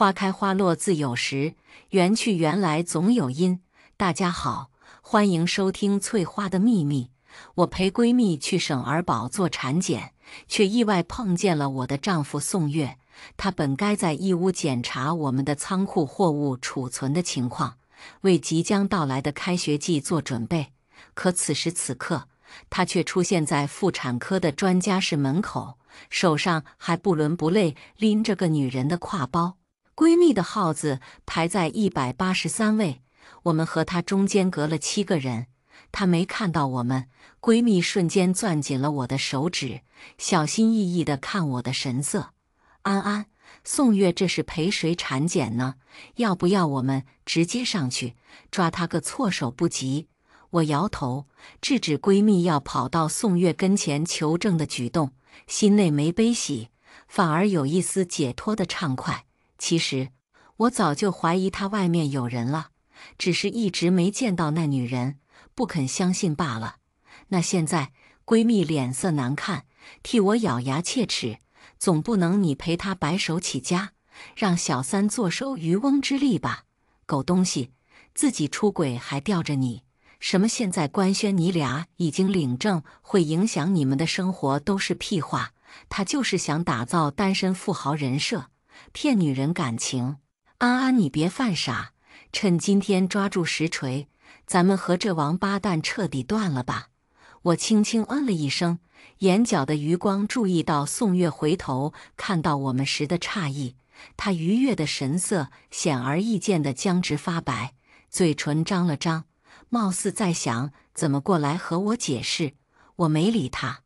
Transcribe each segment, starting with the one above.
花开花落自有时，缘去缘来总有因。大家好，欢迎收听《翠花的秘密》。我陪闺蜜去省儿保做产检，却意外碰见了我的丈夫宋月。他本该在义乌检查我们的仓库货物储存的情况，为即将到来的开学季做准备。可此时此刻，他却出现在妇产科的专家室门口，手上还不伦不类拎着个女人的挎包。闺蜜的号子排在一百八十三位，我们和她中间隔了七个人，她没看到我们。闺蜜瞬间攥紧了我的手指，小心翼翼地看我的神色。安安，宋月这是陪谁产检呢？要不要我们直接上去抓她个措手不及？我摇头制止闺蜜要跑到宋月跟前求证的举动，心内没悲喜，反而有一丝解脱的畅快。其实我早就怀疑他外面有人了，只是一直没见到那女人，不肯相信罢了。那现在闺蜜脸色难看，替我咬牙切齿。总不能你陪她白手起家，让小三坐收渔翁之利吧？狗东西，自己出轨还吊着你！什么现在官宣你俩已经领证，会影响你们的生活，都是屁话。他就是想打造单身富豪人设。骗女人感情，安安，你别犯傻，趁今天抓住实锤，咱们和这王八蛋彻底断了吧！我轻轻嗯了一声，眼角的余光注意到宋月回头看到我们时的诧异，她愉悦的神色显而易见的僵直发白，嘴唇张了张，貌似在想怎么过来和我解释。我没理她，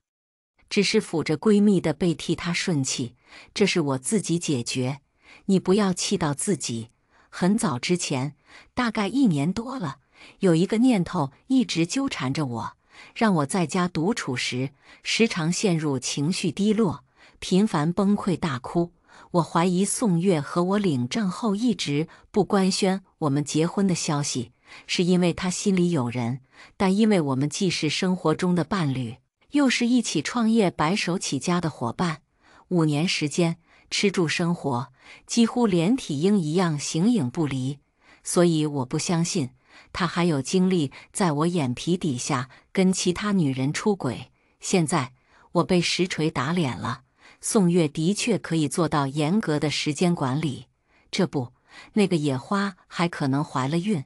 只是抚着闺蜜的背替她顺气。这是我自己解决，你不要气到自己。很早之前，大概一年多了，有一个念头一直纠缠着我，让我在家独处时时常陷入情绪低落，频繁崩溃大哭。我怀疑宋月和我领证后一直不官宣我们结婚的消息，是因为他心里有人。但因为我们既是生活中的伴侣，又是一起创业白手起家的伙伴。五年时间，吃住生活几乎连体婴一样形影不离，所以我不相信他还有精力在我眼皮底下跟其他女人出轨。现在我被实锤打脸了，宋月的确可以做到严格的时间管理。这不，那个野花还可能怀了孕。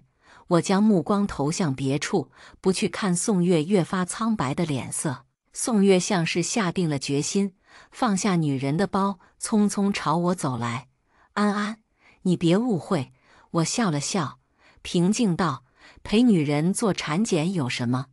我将目光投向别处，不去看宋月越发苍白的脸色。宋月像是下定了决心。放下女人的包，匆匆朝我走来。安安，你别误会。我笑了笑，平静道：“陪女人做产检有什么？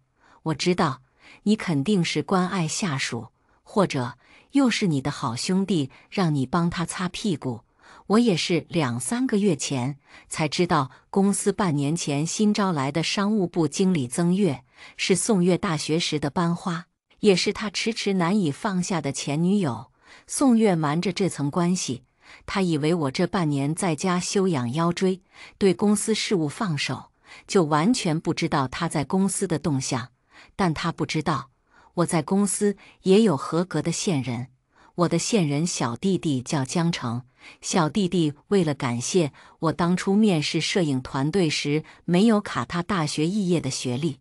我知道，你肯定是关爱下属，或者又是你的好兄弟，让你帮他擦屁股。我也是两三个月前才知道，公司半年前新招来的商务部经理曾月，是宋月大学时的班花。”也是他迟迟难以放下的前女友宋月瞒着这层关系，他以为我这半年在家休养腰椎，对公司事务放手，就完全不知道他在公司的动向。但他不知道我在公司也有合格的线人，我的线人小弟弟叫江城。小弟弟为了感谢我当初面试摄影团队时没有卡他大学肄业的学历。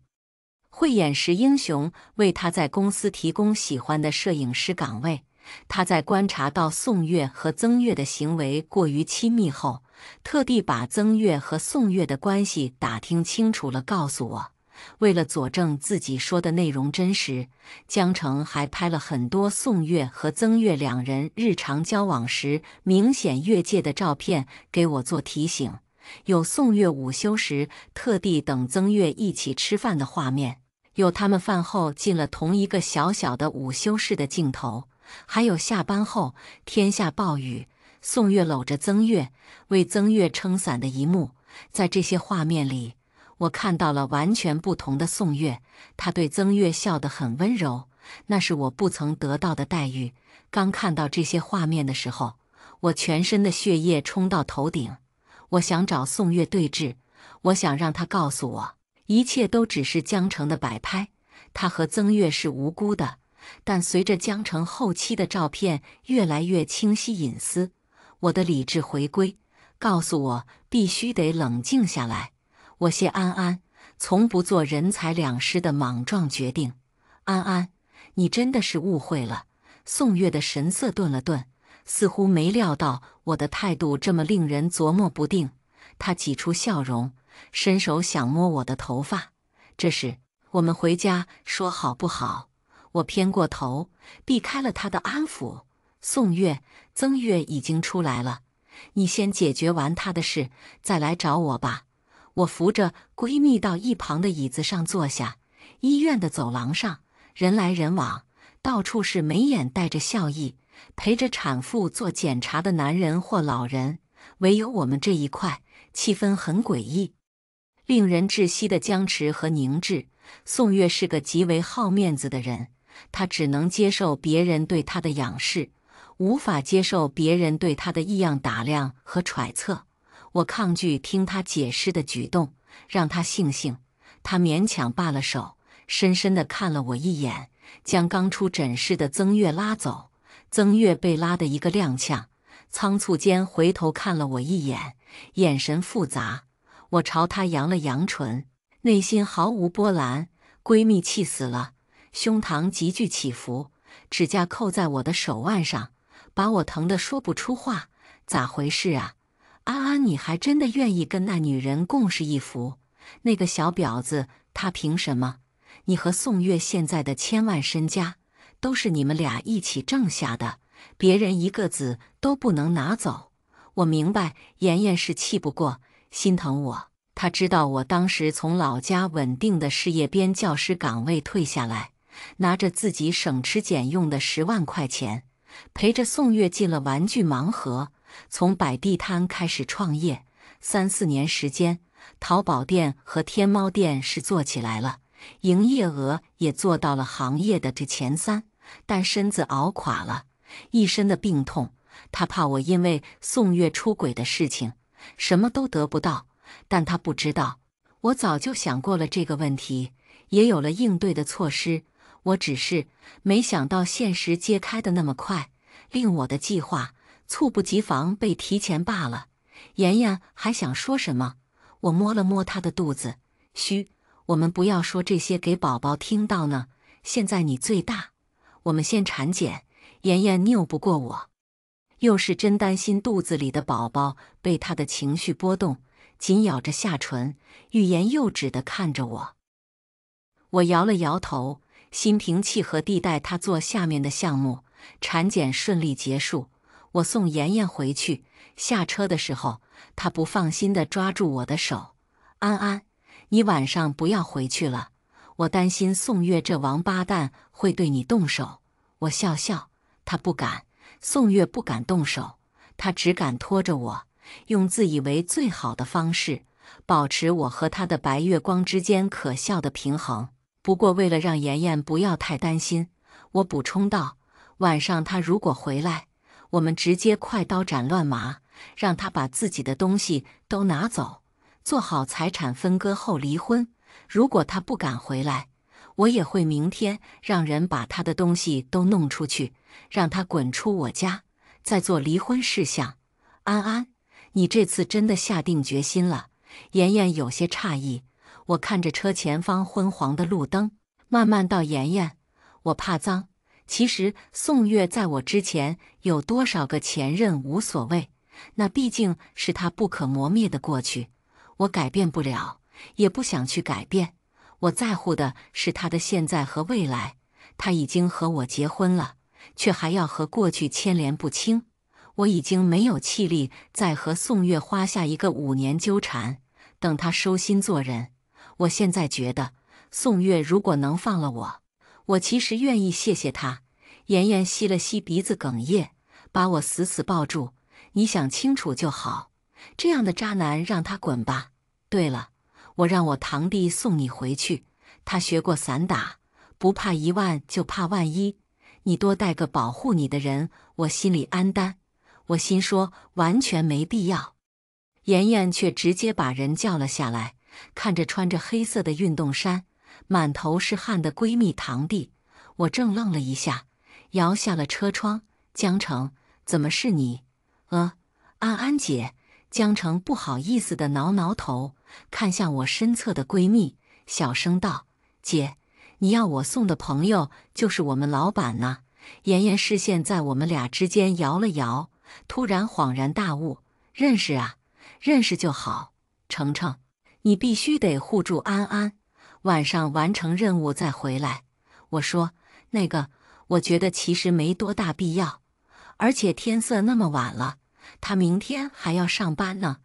慧眼识英雄，为他在公司提供喜欢的摄影师岗位。他在观察到宋月和曾月的行为过于亲密后，特地把曾月和宋月的关系打听清楚了，告诉我。为了佐证自己说的内容真实，江城还拍了很多宋月和曾月两人日常交往时明显越界的照片给我做提醒。有宋月午休时特地等曾月一起吃饭的画面。有他们饭后进了同一个小小的午休室的镜头，还有下班后天下暴雨，宋月搂着曾月为曾月撑伞的一幕。在这些画面里，我看到了完全不同的宋月，他对曾月笑得很温柔，那是我不曾得到的待遇。刚看到这些画面的时候，我全身的血液冲到头顶，我想找宋月对峙，我想让他告诉我。一切都只是江城的摆拍，他和曾月是无辜的。但随着江城后期的照片越来越清晰，隐私，我的理智回归，告诉我必须得冷静下来。我谢安安，从不做人财两失的莽撞决定。安安，你真的是误会了。宋月的神色顿了顿，似乎没料到我的态度这么令人琢磨不定。他挤出笑容。伸手想摸我的头发，这时我们回家说好不好？我偏过头避开了他的安抚。宋月、曾月已经出来了，你先解决完他的事再来找我吧。我扶着闺蜜到一旁的椅子上坐下。医院的走廊上人来人往，到处是眉眼带着笑意，陪着产妇做检查的男人或老人，唯有我们这一块气氛很诡异。令人窒息的僵持和凝滞。宋月是个极为好面子的人，他只能接受别人对他的仰视，无法接受别人对他的异样打量和揣测。我抗拒听他解释的举动，让他悻悻，他勉强罢了手，深深地看了我一眼，将刚出诊室的曾月拉走。曾月被拉的一个踉跄，仓促间回头看了我一眼，眼神复杂。我朝她扬了扬唇，内心毫无波澜。闺蜜气死了，胸膛急剧起伏，指甲扣在我的手腕上，把我疼得说不出话。咋回事啊，安安？你还真的愿意跟那女人共侍一夫？那个小婊子，她凭什么？你和宋月现在的千万身家，都是你们俩一起挣下的，别人一个子都不能拿走。我明白，妍妍是气不过。心疼我，他知道我当时从老家稳定的事业编教师岗位退下来，拿着自己省吃俭用的十万块钱，陪着宋月进了玩具盲盒，从摆地摊开始创业，三四年时间，淘宝店和天猫店是做起来了，营业额也做到了行业的这前三，但身子熬垮了，一身的病痛，他怕我因为宋月出轨的事情。什么都得不到，但他不知道。我早就想过了这个问题，也有了应对的措施。我只是没想到现实揭开的那么快，令我的计划猝不及防被提前罢了。妍妍还想说什么？我摸了摸她的肚子，嘘，我们不要说这些给宝宝听到呢。现在你最大，我们先产检。妍妍拗不过我。又是真担心肚子里的宝宝被他的情绪波动，紧咬着下唇，欲言又止的看着我。我摇了摇头，心平气和地带他做下面的项目。产检顺利结束，我送妍妍回去。下车的时候，他不放心的抓住我的手：“安安，你晚上不要回去了，我担心宋月这王八蛋会对你动手。”我笑笑，他不敢。宋月不敢动手，他只敢拖着我，用自以为最好的方式，保持我和他的白月光之间可笑的平衡。不过，为了让妍妍不要太担心，我补充道：“晚上他如果回来，我们直接快刀斩乱麻，让他把自己的东西都拿走，做好财产分割后离婚。如果他不敢回来，”我也会明天让人把他的东西都弄出去，让他滚出我家，再做离婚事项。安安，你这次真的下定决心了？妍妍有些诧异。我看着车前方昏黄的路灯，慢慢道：“妍妍，我怕脏。其实宋月在我之前有多少个前任无所谓，那毕竟是他不可磨灭的过去，我改变不了，也不想去改变。”我在乎的是他的现在和未来。他已经和我结婚了，却还要和过去牵连不清。我已经没有气力再和宋月花下一个五年纠缠，等他收心做人。我现在觉得，宋月如果能放了我，我其实愿意谢谢他。妍妍吸了吸鼻子，哽咽，把我死死抱住。你想清楚就好。这样的渣男，让他滚吧。对了。我让我堂弟送你回去，他学过散打，不怕一万就怕万一。你多带个保护你的人，我心里安担。我心说完全没必要，妍妍却直接把人叫了下来，看着穿着黑色的运动衫、满头是汗的闺蜜堂弟，我正愣了一下，摇下了车窗。江城，怎么是你？呃，安安姐。江澄不好意思的挠挠头，看向我身侧的闺蜜，小声道：“姐，你要我送的朋友就是我们老板呢。”妍妍视线在我们俩之间摇了摇，突然恍然大悟：“认识啊，认识就好。”程程，你必须得护住安安，晚上完成任务再回来。我说：“那个，我觉得其实没多大必要，而且天色那么晚了。”他明天还要上班呢，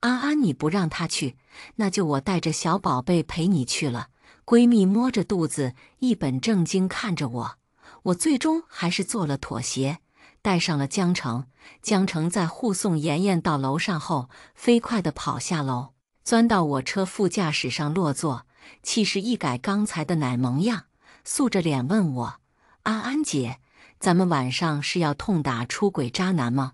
安安，你不让他去，那就我带着小宝贝陪你去了。闺蜜摸着肚子，一本正经看着我，我最终还是做了妥协，带上了江城。江城在护送妍妍到楼上后，飞快地跑下楼，钻到我车副驾驶上落座，气势一改刚才的奶萌样，素着脸问我：“安安姐，咱们晚上是要痛打出轨渣男吗？”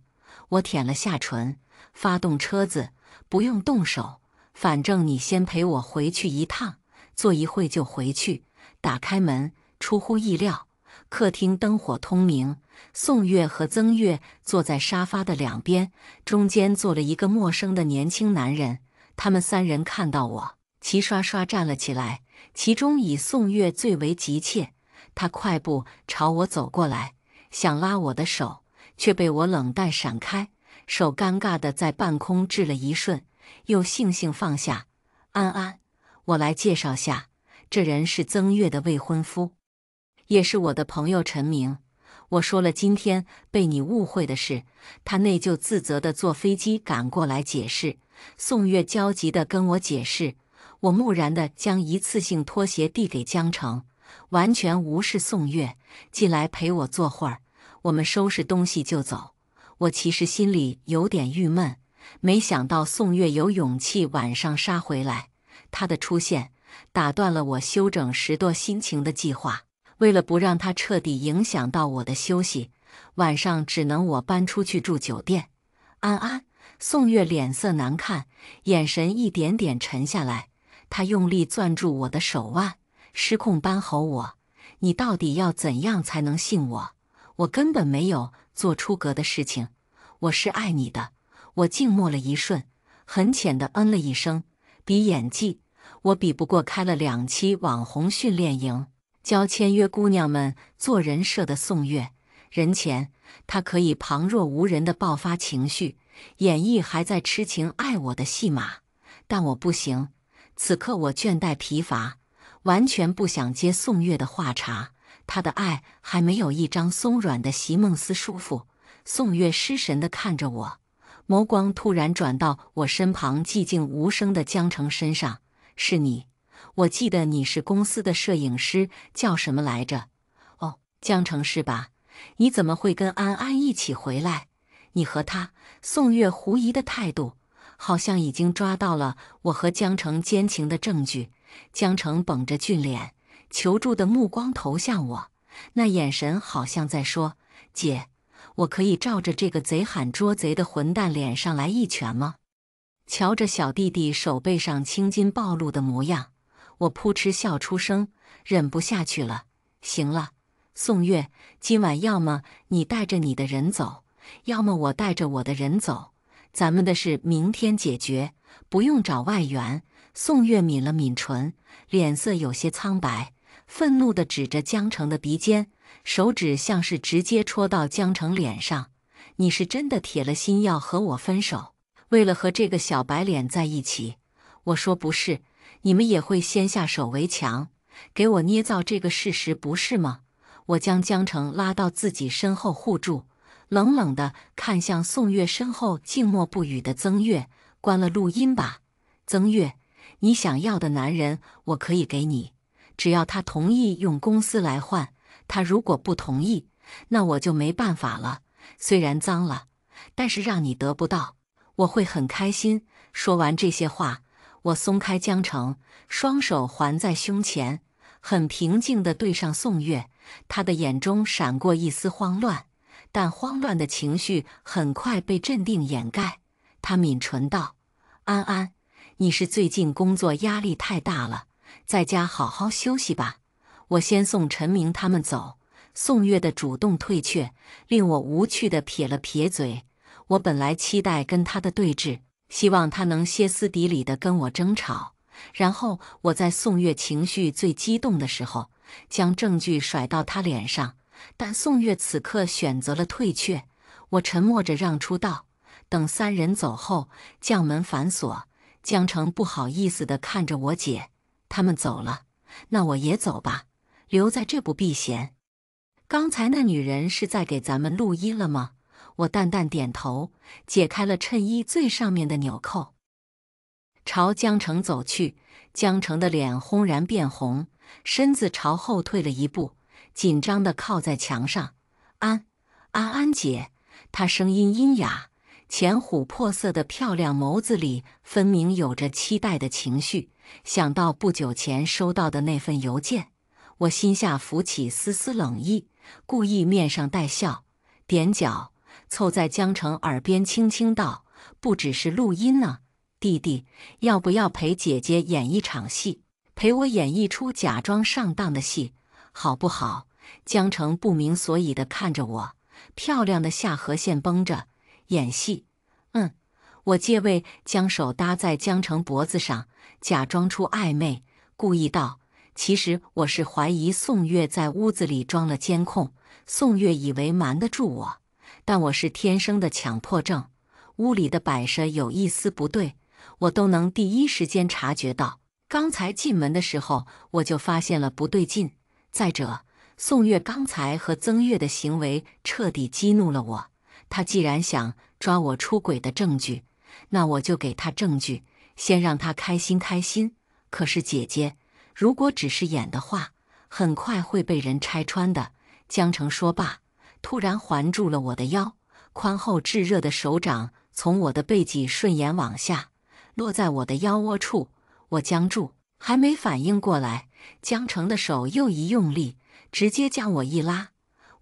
我舔了下唇，发动车子，不用动手，反正你先陪我回去一趟，坐一会就回去。打开门，出乎意料，客厅灯火通明，宋月和曾月坐在沙发的两边，中间坐了一个陌生的年轻男人。他们三人看到我，齐刷刷站了起来，其中以宋月最为急切，他快步朝我走过来，想拉我的手。却被我冷淡闪开，手尴尬的在半空滞了一瞬，又悻悻放下。安安，我来介绍下，这人是曾月的未婚夫，也是我的朋友陈明。我说了今天被你误会的事，他内疚自责的坐飞机赶过来解释。宋月焦急的跟我解释，我木然的将一次性拖鞋递给江城，完全无视宋月，进来陪我坐会儿。我们收拾东西就走。我其实心里有点郁闷，没想到宋月有勇气晚上杀回来。他的出现打断了我休整十多心情的计划。为了不让他彻底影响到我的休息，晚上只能我搬出去住酒店。安安，宋月脸色难看，眼神一点点沉下来。他用力攥住我的手腕，失控般吼我：“你到底要怎样才能信我？”我根本没有做出格的事情，我是爱你的。我静默了一瞬，很浅的嗯了一声。比演技，我比不过开了两期网红训练营教签约姑娘们做人设的宋月。人前，她可以旁若无人的爆发情绪，演绎还在痴情爱我的戏码，但我不行。此刻我倦怠疲乏，完全不想接宋月的话茬。他的爱还没有一张松软的席梦思舒服。宋月失神地看着我，眸光突然转到我身旁寂静无声的江城身上。是你？我记得你是公司的摄影师，叫什么来着？哦，江城是吧？你怎么会跟安安一起回来？你和他？宋月狐疑的态度，好像已经抓到了我和江城奸情的证据。江城绷着俊脸。求助的目光投向我，那眼神好像在说：“姐，我可以照着这个贼喊捉贼的混蛋脸上来一拳吗？”瞧着小弟弟手背上青筋暴露的模样，我扑哧笑出声，忍不下去了。行了，宋月，今晚要么你带着你的人走，要么我带着我的人走，咱们的事明天解决，不用找外援。宋月抿了抿唇，脸色有些苍白。愤怒地指着江城的鼻尖，手指像是直接戳到江城脸上。你是真的铁了心要和我分手？为了和这个小白脸在一起？我说不是，你们也会先下手为强，给我捏造这个事实，不是吗？我将江城拉到自己身后护住，冷冷地看向宋月身后静默不语的曾月。关了录音吧，曾月，你想要的男人，我可以给你。只要他同意用公司来换，他如果不同意，那我就没办法了。虽然脏了，但是让你得不到，我会很开心。说完这些话，我松开江城，双手环在胸前，很平静的对上宋月，他的眼中闪过一丝慌乱，但慌乱的情绪很快被镇定掩盖。他抿唇道：“安安，你是最近工作压力太大了。”在家好好休息吧，我先送陈明他们走。宋月的主动退却令我无趣的撇了撇嘴。我本来期待跟他的对峙，希望他能歇斯底里的跟我争吵，然后我在宋月情绪最激动的时候将证据甩到他脸上。但宋月此刻选择了退却，我沉默着让出道。等三人走后，将门反锁。江澄不好意思地看着我姐。他们走了，那我也走吧。留在这不避嫌。刚才那女人是在给咱们录音了吗？我淡淡点头，解开了衬衣最上面的纽扣，朝江城走去。江城的脸轰然变红，身子朝后退了一步，紧张的靠在墙上。安安安姐，她声音阴哑，浅琥珀色的漂亮眸子里分明有着期待的情绪。想到不久前收到的那份邮件，我心下浮起丝丝冷意，故意面上带笑，踮脚凑在江城耳边轻轻道：“不只是录音呢，弟弟，要不要陪姐姐演一场戏？陪我演一出假装上当的戏，好不好？”江城不明所以地看着我，漂亮的下颌线绷着，演戏。我借位，将手搭在江城脖子上，假装出暧昧，故意道：“其实我是怀疑宋月在屋子里装了监控。宋月以为瞒得住我，但我是天生的强迫症，屋里的摆设有一丝不对，我都能第一时间察觉到。刚才进门的时候，我就发现了不对劲。再者，宋月刚才和曾月的行为彻底激怒了我。他既然想抓我出轨的证据。”那我就给他证据，先让他开心开心。可是姐姐，如果只是演的话，很快会被人拆穿的。江城说罢，突然环住了我的腰，宽厚炙热的手掌从我的背脊顺延往下，落在我的腰窝处。我僵住，还没反应过来，江城的手又一用力，直接将我一拉，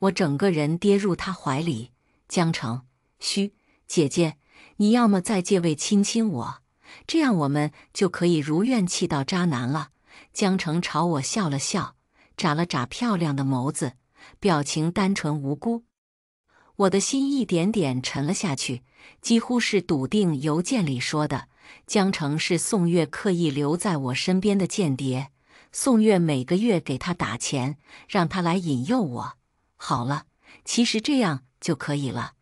我整个人跌入他怀里。江城，嘘，姐姐。你要么再借位亲亲我，这样我们就可以如愿气到渣男了。江城朝我笑了笑，眨了眨漂亮的眸子，表情单纯无辜。我的心一点点沉了下去，几乎是笃定邮件里说的，江城是宋月刻意留在我身边的间谍。宋月每个月给他打钱，让他来引诱我。好了，其实这样就可以了，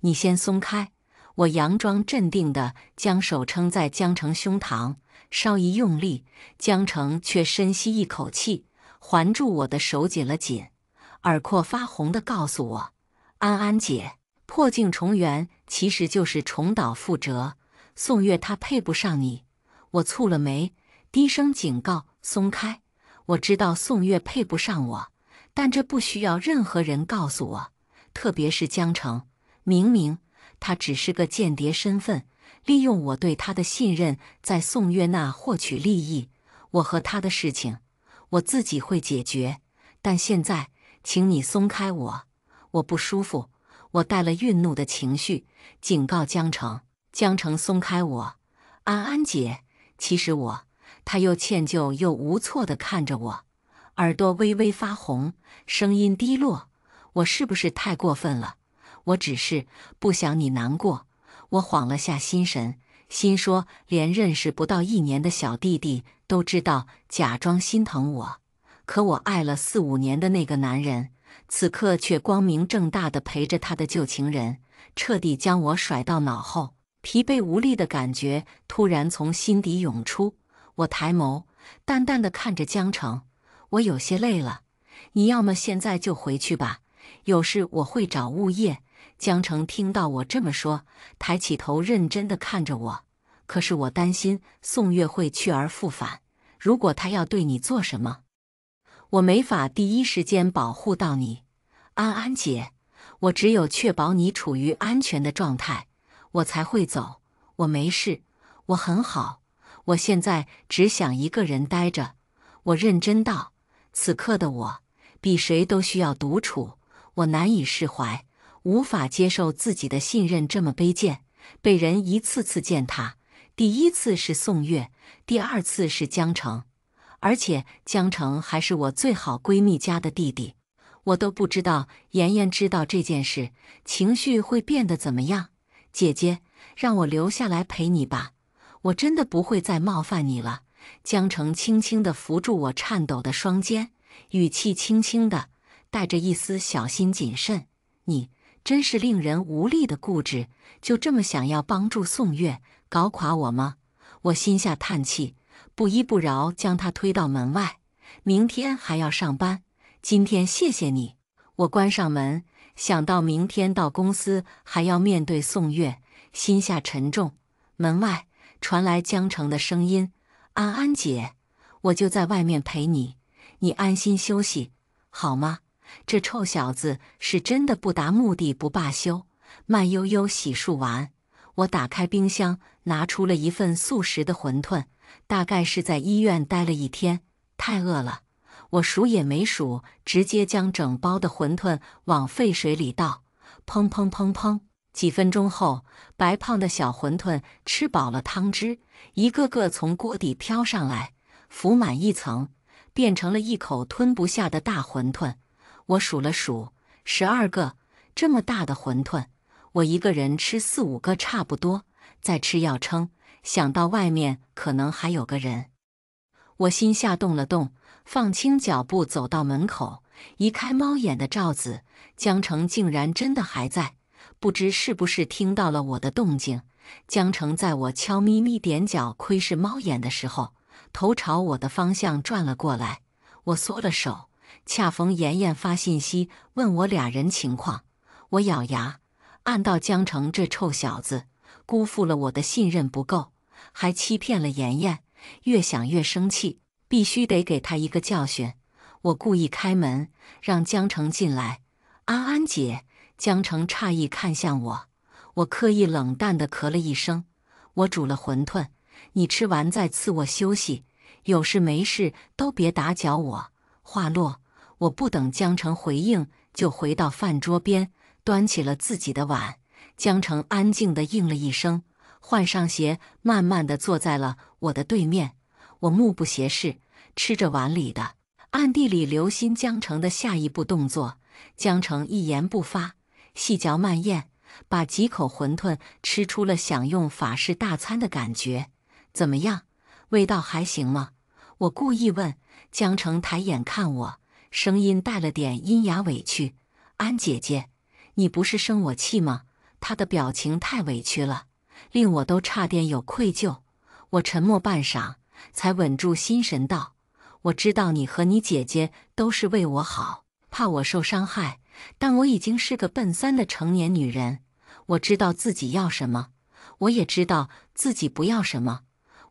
你先松开。我佯装镇定地将手撑在江城胸膛，稍一用力，江城却深吸一口气，环住我的手紧了紧，耳廓发红地告诉我：“安安姐，破镜重圆其实就是重蹈覆辙。宋月他配不上你。”我蹙了眉，低声警告：“松开！”我知道宋月配不上我，但这不需要任何人告诉我，特别是江城。明明。他只是个间谍，身份利用我对他的信任，在宋月那获取利益。我和他的事情，我自己会解决。但现在，请你松开我，我不舒服。我带了愠怒的情绪，警告江城。江城松开我，安安姐，其实我……他又歉疚又无措的看着我，耳朵微微发红，声音低落。我是不是太过分了？我只是不想你难过。我晃了下心神，心说：连认识不到一年的小弟弟都知道假装心疼我，可我爱了四五年的那个男人，此刻却光明正大的陪着他的旧情人，彻底将我甩到脑后。疲惫无力的感觉突然从心底涌出，我抬眸，淡淡的看着江城，我有些累了。你要么现在就回去吧，有事我会找物业。江城听到我这么说，抬起头认真的看着我。可是我担心宋月会去而复返。如果他要对你做什么，我没法第一时间保护到你，安安姐。我只有确保你处于安全的状态，我才会走。我没事，我很好。我现在只想一个人待着。我认真道：“此刻的我，比谁都需要独处，我难以释怀。”无法接受自己的信任这么卑贱，被人一次次践踏。第一次是宋月，第二次是江城，而且江城还是我最好闺蜜家的弟弟，我都不知道妍妍知道这件事，情绪会变得怎么样。姐姐，让我留下来陪你吧，我真的不会再冒犯你了。江城轻轻的扶住我颤抖的双肩，语气轻轻的，带着一丝小心谨慎。你。真是令人无力的固执，就这么想要帮助宋月搞垮我吗？我心下叹气，不依不饶将他推到门外。明天还要上班，今天谢谢你。我关上门，想到明天到公司还要面对宋月，心下沉重。门外传来江澄的声音：“安安姐，我就在外面陪你，你安心休息好吗？”这臭小子是真的不达目的不罢休。慢悠悠洗漱完，我打开冰箱，拿出了一份素食的馄饨。大概是在医院待了一天，太饿了，我数也没数，直接将整包的馄饨往沸水里倒。砰砰砰砰！几分钟后，白胖的小馄饨吃饱了汤汁，一个个从锅底飘上来，浮满一层，变成了一口吞不下的大馄饨。我数了数，十二个这么大的馄饨，我一个人吃四五个差不多。再吃要撑。想到外面可能还有个人，我心下动了动，放轻脚步走到门口，移开猫眼的罩子。江城竟然真的还在，不知是不是听到了我的动静。江城在我悄咪咪踮脚窥视猫眼的时候，头朝我的方向转了过来。我缩了手。恰逢妍妍发信息问我俩人情况，我咬牙暗道：“江城这臭小子，辜负了我的信任不够，还欺骗了妍妍。”越想越生气，必须得给他一个教训。我故意开门让江城进来。安安姐，江城诧异看向我，我刻意冷淡的咳了一声。我煮了馄饨，你吃完再赐我休息，有事没事都别打搅我。话落。我不等江城回应，就回到饭桌边，端起了自己的碗。江城安静地应了一声，换上鞋，慢慢地坐在了我的对面。我目不斜视，吃着碗里的，暗地里留心江城的下一步动作。江城一言不发，细嚼慢咽，把几口馄饨吃出了享用法式大餐的感觉。怎么样？味道还行吗？我故意问。江城抬眼看我。声音带了点阴哑委屈，安姐姐，你不是生我气吗？她的表情太委屈了，令我都差点有愧疚。我沉默半晌，才稳住心神道：“我知道你和你姐姐都是为我好，怕我受伤害。但我已经是个奔三的成年女人，我知道自己要什么，我也知道自己不要什么。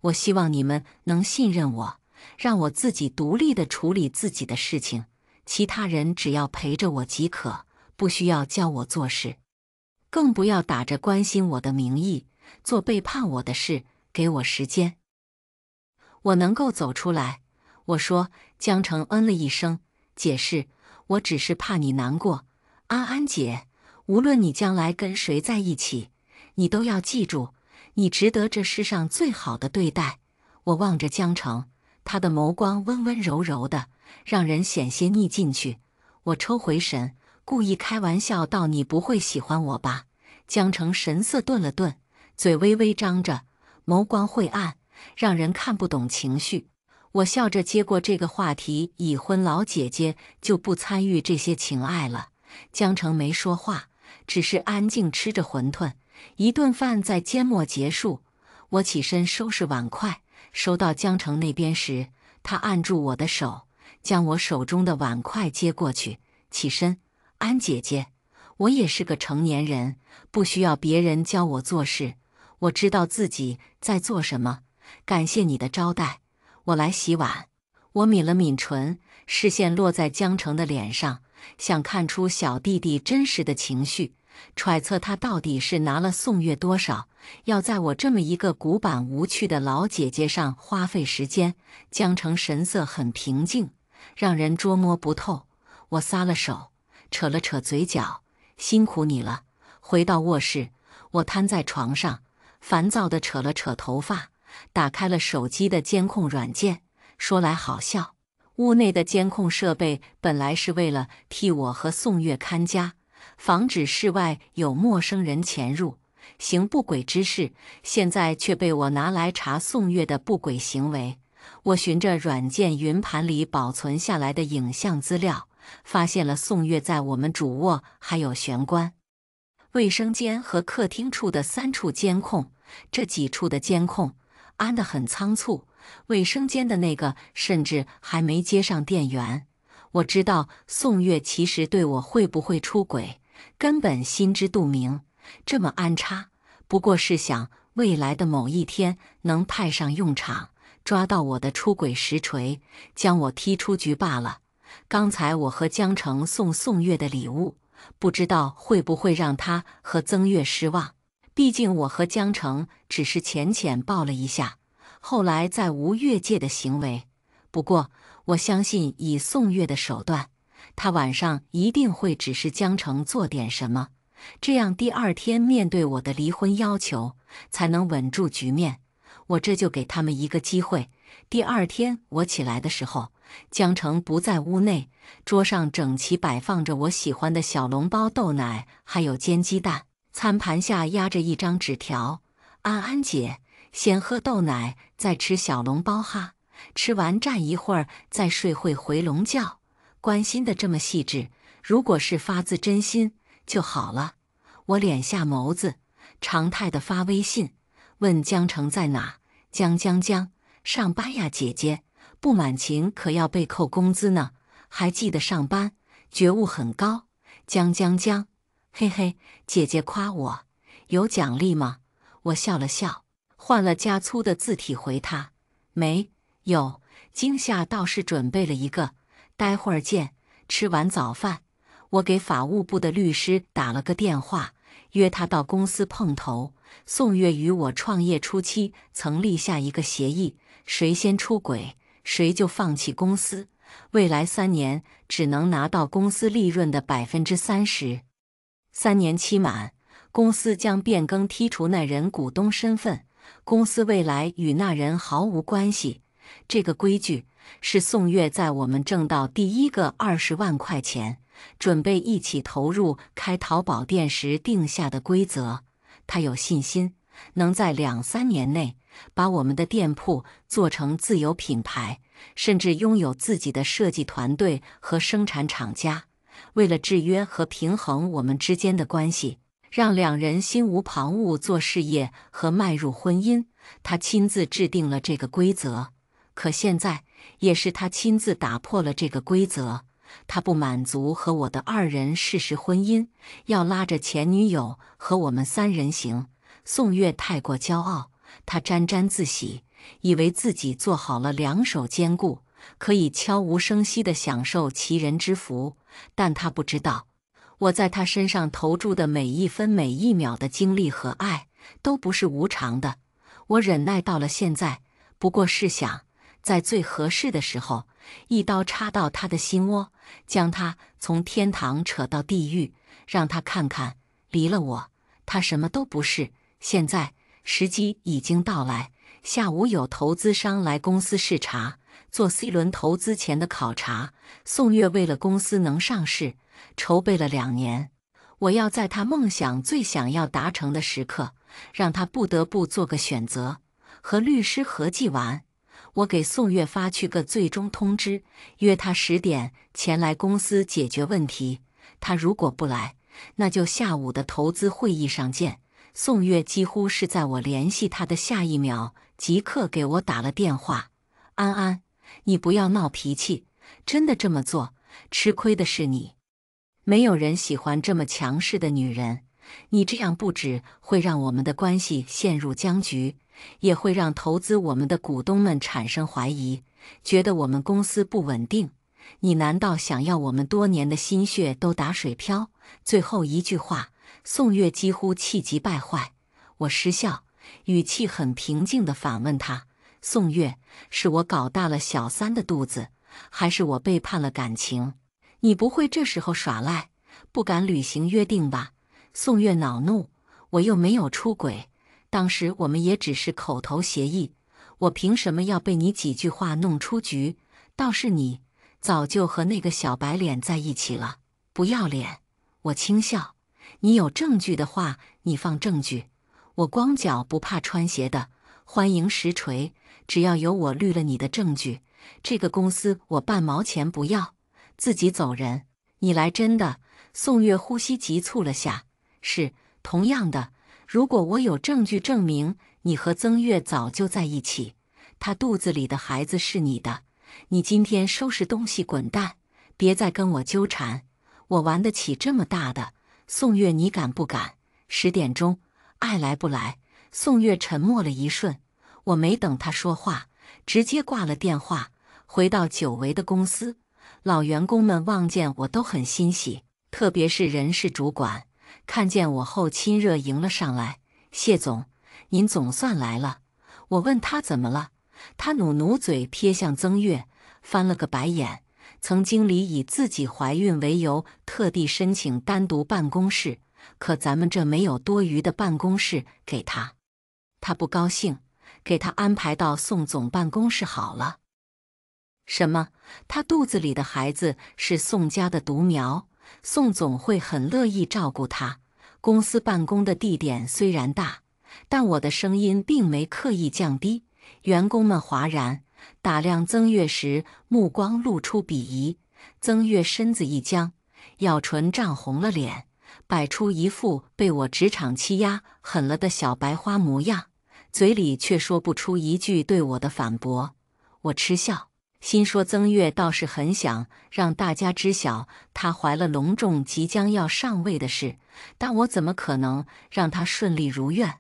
我希望你们能信任我，让我自己独立地处理自己的事情。”其他人只要陪着我即可，不需要教我做事，更不要打着关心我的名义做背叛我的事。给我时间，我能够走出来。我说，江城嗯了一声，解释：“我只是怕你难过，安安姐。无论你将来跟谁在一起，你都要记住，你值得这世上最好的对待。”我望着江城，他的眸光温温柔柔的。让人险些逆进去。我抽回神，故意开玩笑道：“你不会喜欢我吧？”江城神色顿了顿，嘴微微张着，眸光晦暗，让人看不懂情绪。我笑着接过这个话题：“已婚老姐姐就不参与这些情爱了。”江城没说话，只是安静吃着馄饨。一顿饭在缄默结束，我起身收拾碗筷，收到江城那边时，他按住我的手。将我手中的碗筷接过去，起身。安姐姐，我也是个成年人，不需要别人教我做事。我知道自己在做什么。感谢你的招待，我来洗碗。我抿了抿唇，视线落在江城的脸上，想看出小弟弟真实的情绪，揣测他到底是拿了宋月多少，要在我这么一个古板无趣的老姐姐上花费时间。江城神色很平静。让人捉摸不透。我撒了手，扯了扯嘴角，辛苦你了。回到卧室，我瘫在床上，烦躁地扯了扯头发，打开了手机的监控软件。说来好笑，屋内的监控设备本来是为了替我和宋月看家，防止室外有陌生人潜入，行不轨之事，现在却被我拿来查宋月的不轨行为。我循着软件云盘里保存下来的影像资料，发现了宋月在我们主卧、还有玄关、卫生间和客厅处的三处监控。这几处的监控安得很仓促，卫生间的那个甚至还没接上电源。我知道宋月其实对我会不会出轨根本心知肚明，这么安插不过是想未来的某一天能派上用场。抓到我的出轨实锤，将我踢出局罢了。刚才我和江城送宋月的礼物，不知道会不会让他和曾月失望。毕竟我和江城只是浅浅抱了一下，后来再无越界的行为。不过我相信，以宋月的手段，他晚上一定会指示江城做点什么，这样第二天面对我的离婚要求，才能稳住局面。我这就给他们一个机会。第二天我起来的时候，江城不在屋内，桌上整齐摆放着我喜欢的小笼包、豆奶，还有煎鸡蛋。餐盘下压着一张纸条：“安安姐，先喝豆奶，再吃小笼包哈。吃完站一会儿，再睡会回笼觉。”关心的这么细致，如果是发自真心就好了。我敛下眸子，常态的发微信问江城在哪。江江江，上班呀，姐姐，不满勤可要被扣工资呢。还记得上班，觉悟很高。江江江，嘿嘿，姐姐夸我，有奖励吗？我笑了笑，换了加粗的字体回他，没有。惊夏倒是准备了一个，待会儿见。吃完早饭，我给法务部的律师打了个电话。约他到公司碰头。宋月与我创业初期曾立下一个协议：谁先出轨，谁就放弃公司；未来三年只能拿到公司利润的百分之三十。三年期满，公司将变更剔除那人股东身份，公司未来与那人毫无关系。这个规矩是宋月在我们挣到第一个二十万块钱。准备一起投入开淘宝店时定下的规则，他有信心能在两三年内把我们的店铺做成自有品牌，甚至拥有自己的设计团队和生产厂家。为了制约和平衡我们之间的关系，让两人心无旁骛做事业和迈入婚姻，他亲自制定了这个规则。可现在，也是他亲自打破了这个规则。他不满足和我的二人事实婚姻，要拉着前女友和我们三人行。宋月太过骄傲，他沾沾自喜，以为自己做好了两手兼顾，可以悄无声息地享受其人之福。但他不知道，我在他身上投注的每一分每一秒的精力和爱，都不是无偿的。我忍耐到了现在，不过是想在最合适的时候。一刀插到他的心窝，将他从天堂扯到地狱，让他看看，离了我，他什么都不是。现在时机已经到来，下午有投资商来公司视察，做 C 轮投资前的考察。宋月为了公司能上市，筹备了两年。我要在他梦想最想要达成的时刻，让他不得不做个选择。和律师合计完。我给宋月发去个最终通知，约他十点前来公司解决问题。他如果不来，那就下午的投资会议上见。宋月几乎是在我联系他的下一秒，即刻给我打了电话：“安安，你不要闹脾气，真的这么做吃亏的是你。没有人喜欢这么强势的女人，你这样不止会让我们的关系陷入僵局。”也会让投资我们的股东们产生怀疑，觉得我们公司不稳定。你难道想要我们多年的心血都打水漂？最后一句话，宋月几乎气急败坏。我失笑，语气很平静地反问他：“宋月，是我搞大了小三的肚子，还是我背叛了感情？你不会这时候耍赖，不敢履行约定吧？”宋月恼怒：“我又没有出轨。”当时我们也只是口头协议，我凭什么要被你几句话弄出局？倒是你，早就和那个小白脸在一起了，不要脸！我轻笑，你有证据的话，你放证据，我光脚不怕穿鞋的，欢迎实锤。只要有我绿了你的证据，这个公司我半毛钱不要，自己走人。你来真的？宋月呼吸急促了下，是，同样的。如果我有证据证明你和曾月早就在一起，她肚子里的孩子是你的，你今天收拾东西滚蛋，别再跟我纠缠。我玩得起这么大的宋月，你敢不敢？十点钟，爱来不来？宋月沉默了一瞬，我没等他说话，直接挂了电话，回到久违的公司，老员工们望见我都很欣喜，特别是人事主管。看见我后，亲热迎了上来。谢总，您总算来了。我问他怎么了，他努努嘴，瞥向曾月，翻了个白眼。曾经理以自己怀孕为由，特地申请单独办公室，可咱们这没有多余的办公室给他。他不高兴，给他安排到宋总办公室好了。什么？他肚子里的孩子是宋家的独苗？宋总会很乐意照顾他。公司办公的地点虽然大，但我的声音并没刻意降低。员工们哗然，打量曾月时目光露出鄙夷。曾月身子一僵，咬唇涨红了脸，摆出一副被我职场欺压狠了的小白花模样，嘴里却说不出一句对我的反驳。我嗤笑。心说：“曾月倒是很想让大家知晓她怀了隆重即将要上位的事，但我怎么可能让她顺利如愿？”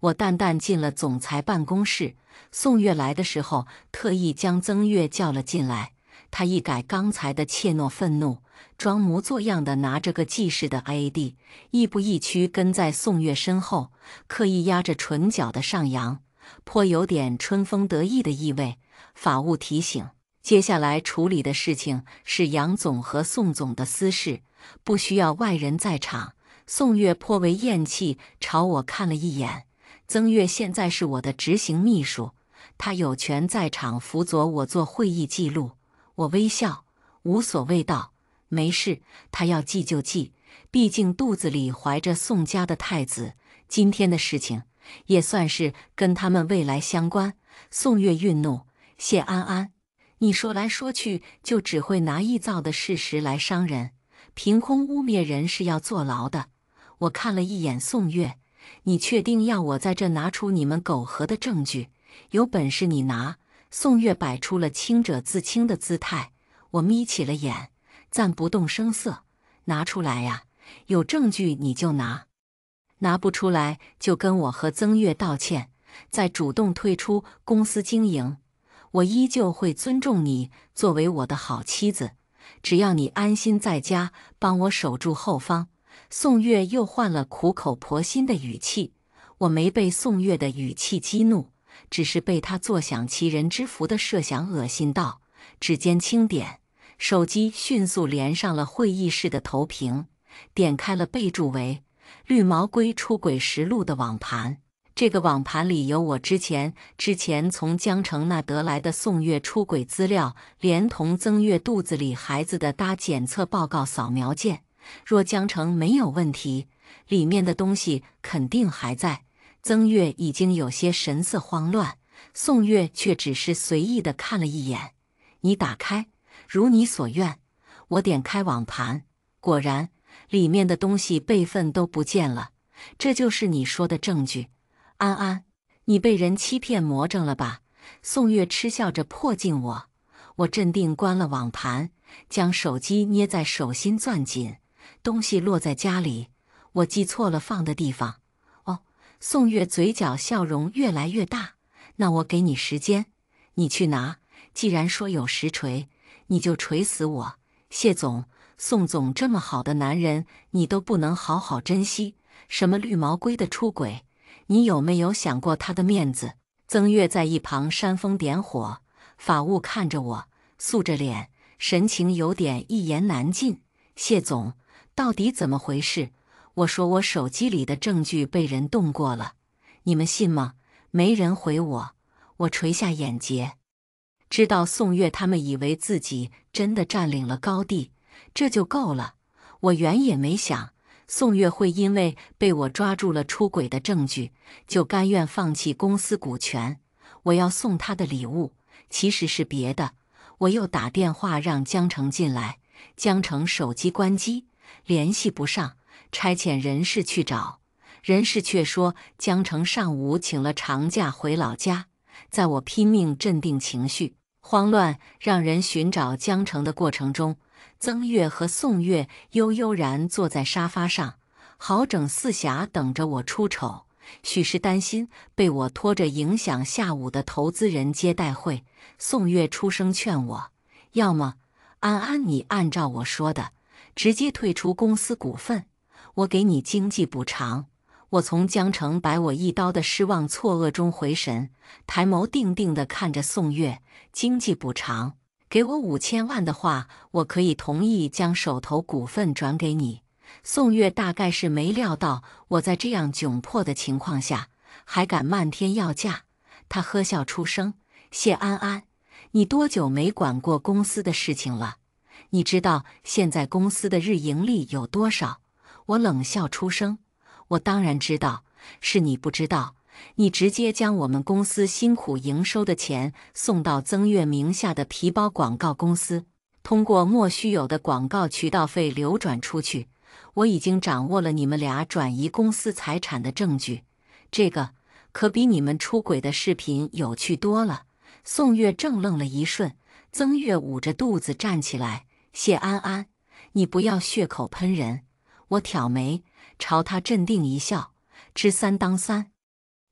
我淡淡进了总裁办公室。宋月来的时候，特意将曾月叫了进来。他一改刚才的怯懦愤怒，装模作样的拿着个记事的 A D，亦步亦趋跟在宋月身后，刻意压着唇角的上扬，颇有点春风得意的意味。法务提醒。接下来处理的事情是杨总和宋总的私事，不需要外人在场。宋月颇为厌气，朝我看了一眼。曾月现在是我的执行秘书，她有权在场辅佐我做会议记录。我微笑，无所谓道：“没事，他要记就记，毕竟肚子里怀着宋家的太子，今天的事情也算是跟他们未来相关。”宋月愠怒，谢安安。你说来说去，就只会拿臆造的事实来伤人，凭空污蔑人是要坐牢的。我看了一眼宋月，你确定要我在这拿出你们苟合的证据？有本事你拿！宋月摆出了清者自清的姿态，我眯起了眼，暂不动声色。拿出来呀，有证据你就拿，拿不出来就跟我和曾月道歉，再主动退出公司经营。我依旧会尊重你，作为我的好妻子，只要你安心在家帮我守住后方。宋月又换了苦口婆心的语气，我没被宋月的语气激怒，只是被他坐享其人之福的设想恶心到。指尖轻点，手机迅速连上了会议室的投屏，点开了备注为“绿毛龟出轨实录”的网盘。这个网盘里有我之前之前从江城那得来的宋月出轨资料，连同曾月肚子里孩子的搭检测报告扫描件。若江城没有问题，里面的东西肯定还在。曾月已经有些神色慌乱，宋月却只是随意的看了一眼。你打开，如你所愿。我点开网盘，果然里面的东西备份都不见了。这就是你说的证据。安安，你被人欺骗魔怔了吧？宋月嗤笑着迫近我，我镇定关了网盘，将手机捏在手心攥紧。东西落在家里，我记错了放的地方。哦，宋月嘴角笑容越来越大。那我给你时间，你去拿。既然说有实锤，你就锤死我。谢总，宋总这么好的男人，你都不能好好珍惜，什么绿毛龟的出轨？你有没有想过他的面子？曾月在一旁煽风点火。法务看着我，素着脸，神情有点一言难尽。谢总，到底怎么回事？我说我手机里的证据被人动过了，你们信吗？没人回我，我垂下眼睫，知道宋月他们以为自己真的占领了高地，这就够了。我原也没想。宋月会因为被我抓住了出轨的证据，就甘愿放弃公司股权。我要送他的礼物，其实是别的。我又打电话让江城进来，江城手机关机，联系不上。差遣人事去找，人事却说江城上午请了长假回老家。在我拼命镇定情绪、慌乱让人寻找江城的过程中。曾月和宋月悠悠然坐在沙发上，好整四侠等着我出丑。许是担心被我拖着影响下午的投资人接待会，宋月出声劝我：“要么，安安，你按照我说的，直接退出公司股份，我给你经济补偿。”我从江城摆我一刀的失望错愕中回神，抬眸定定地看着宋月：“经济补偿。”给我五千万的话，我可以同意将手头股份转给你。宋月大概是没料到我在这样窘迫的情况下还敢漫天要价，他呵笑出声：“谢安安，你多久没管过公司的事情了？你知道现在公司的日盈利有多少？”我冷笑出声：“我当然知道，是你不知道。”你直接将我们公司辛苦营收的钱送到曾月名下的皮包广告公司，通过莫须有的广告渠道费流转出去。我已经掌握了你们俩转移公司财产的证据，这个可比你们出轨的视频有趣多了。宋月正愣了一瞬，曾月捂着肚子站起来：“谢安安，你不要血口喷人。”我挑眉，朝他镇定一笑：“知三当三。”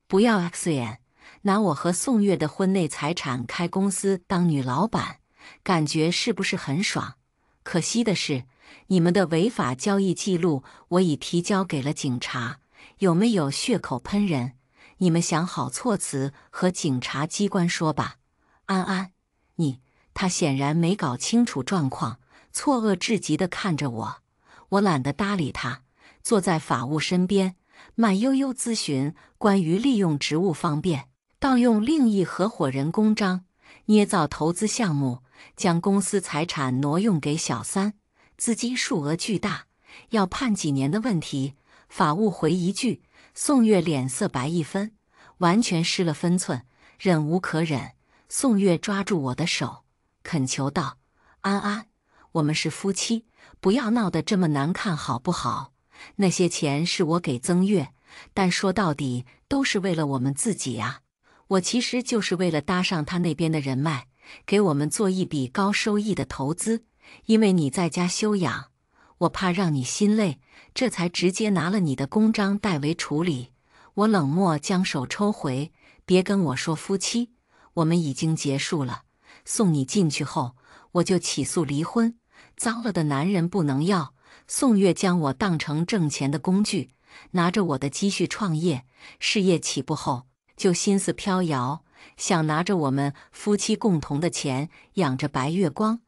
不要 X 验，拿我和宋月的婚内财产开公司当女老板，感觉是不是很爽？可惜的是，你们的违法交易记录我已提交给了警察。有没有血口喷人？你们想好措辞和警察机关说吧。安安，你他显然没搞清楚状况，错愕至极地看着我。我懒得搭理他，坐在法务身边。慢悠悠咨询关于利用职务方便盗用另一合伙人公章、捏造投资项目、将公司财产挪用给小三、资金数额巨大要判几年的问题，法务回一句，宋月脸色白一分，完全失了分寸，忍无可忍。宋月抓住我的手，恳求道：“安安，我们是夫妻，不要闹得这么难看，好不好？”那些钱是我给曾月，但说到底都是为了我们自己啊！我其实就是为了搭上他那边的人脉，给我们做一笔高收益的投资。因为你在家休养，我怕让你心累，这才直接拿了你的公章代为处理。我冷漠将手抽回，别跟我说夫妻，我们已经结束了。送你进去后，我就起诉离婚。脏了的男人不能要。宋月将我当成挣钱的工具，拿着我的积蓄创业，事业起步后就心思飘摇，想拿着我们夫妻共同的钱养着白月光。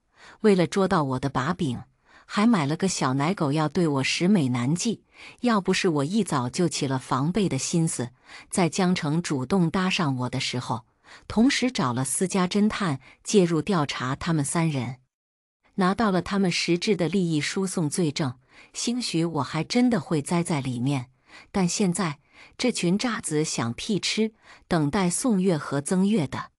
为了捉到我的把柄，还买了个小奶狗，要对我使美男计。要不是我一早就起了防备的心思，在江城主动搭上我的时候，同时找了私家侦探介入调查他们三人。拿到了他们实质的利益输送罪证，兴许我还真的会栽在里面。但现在这群渣子想屁吃，等待宋月和曾月的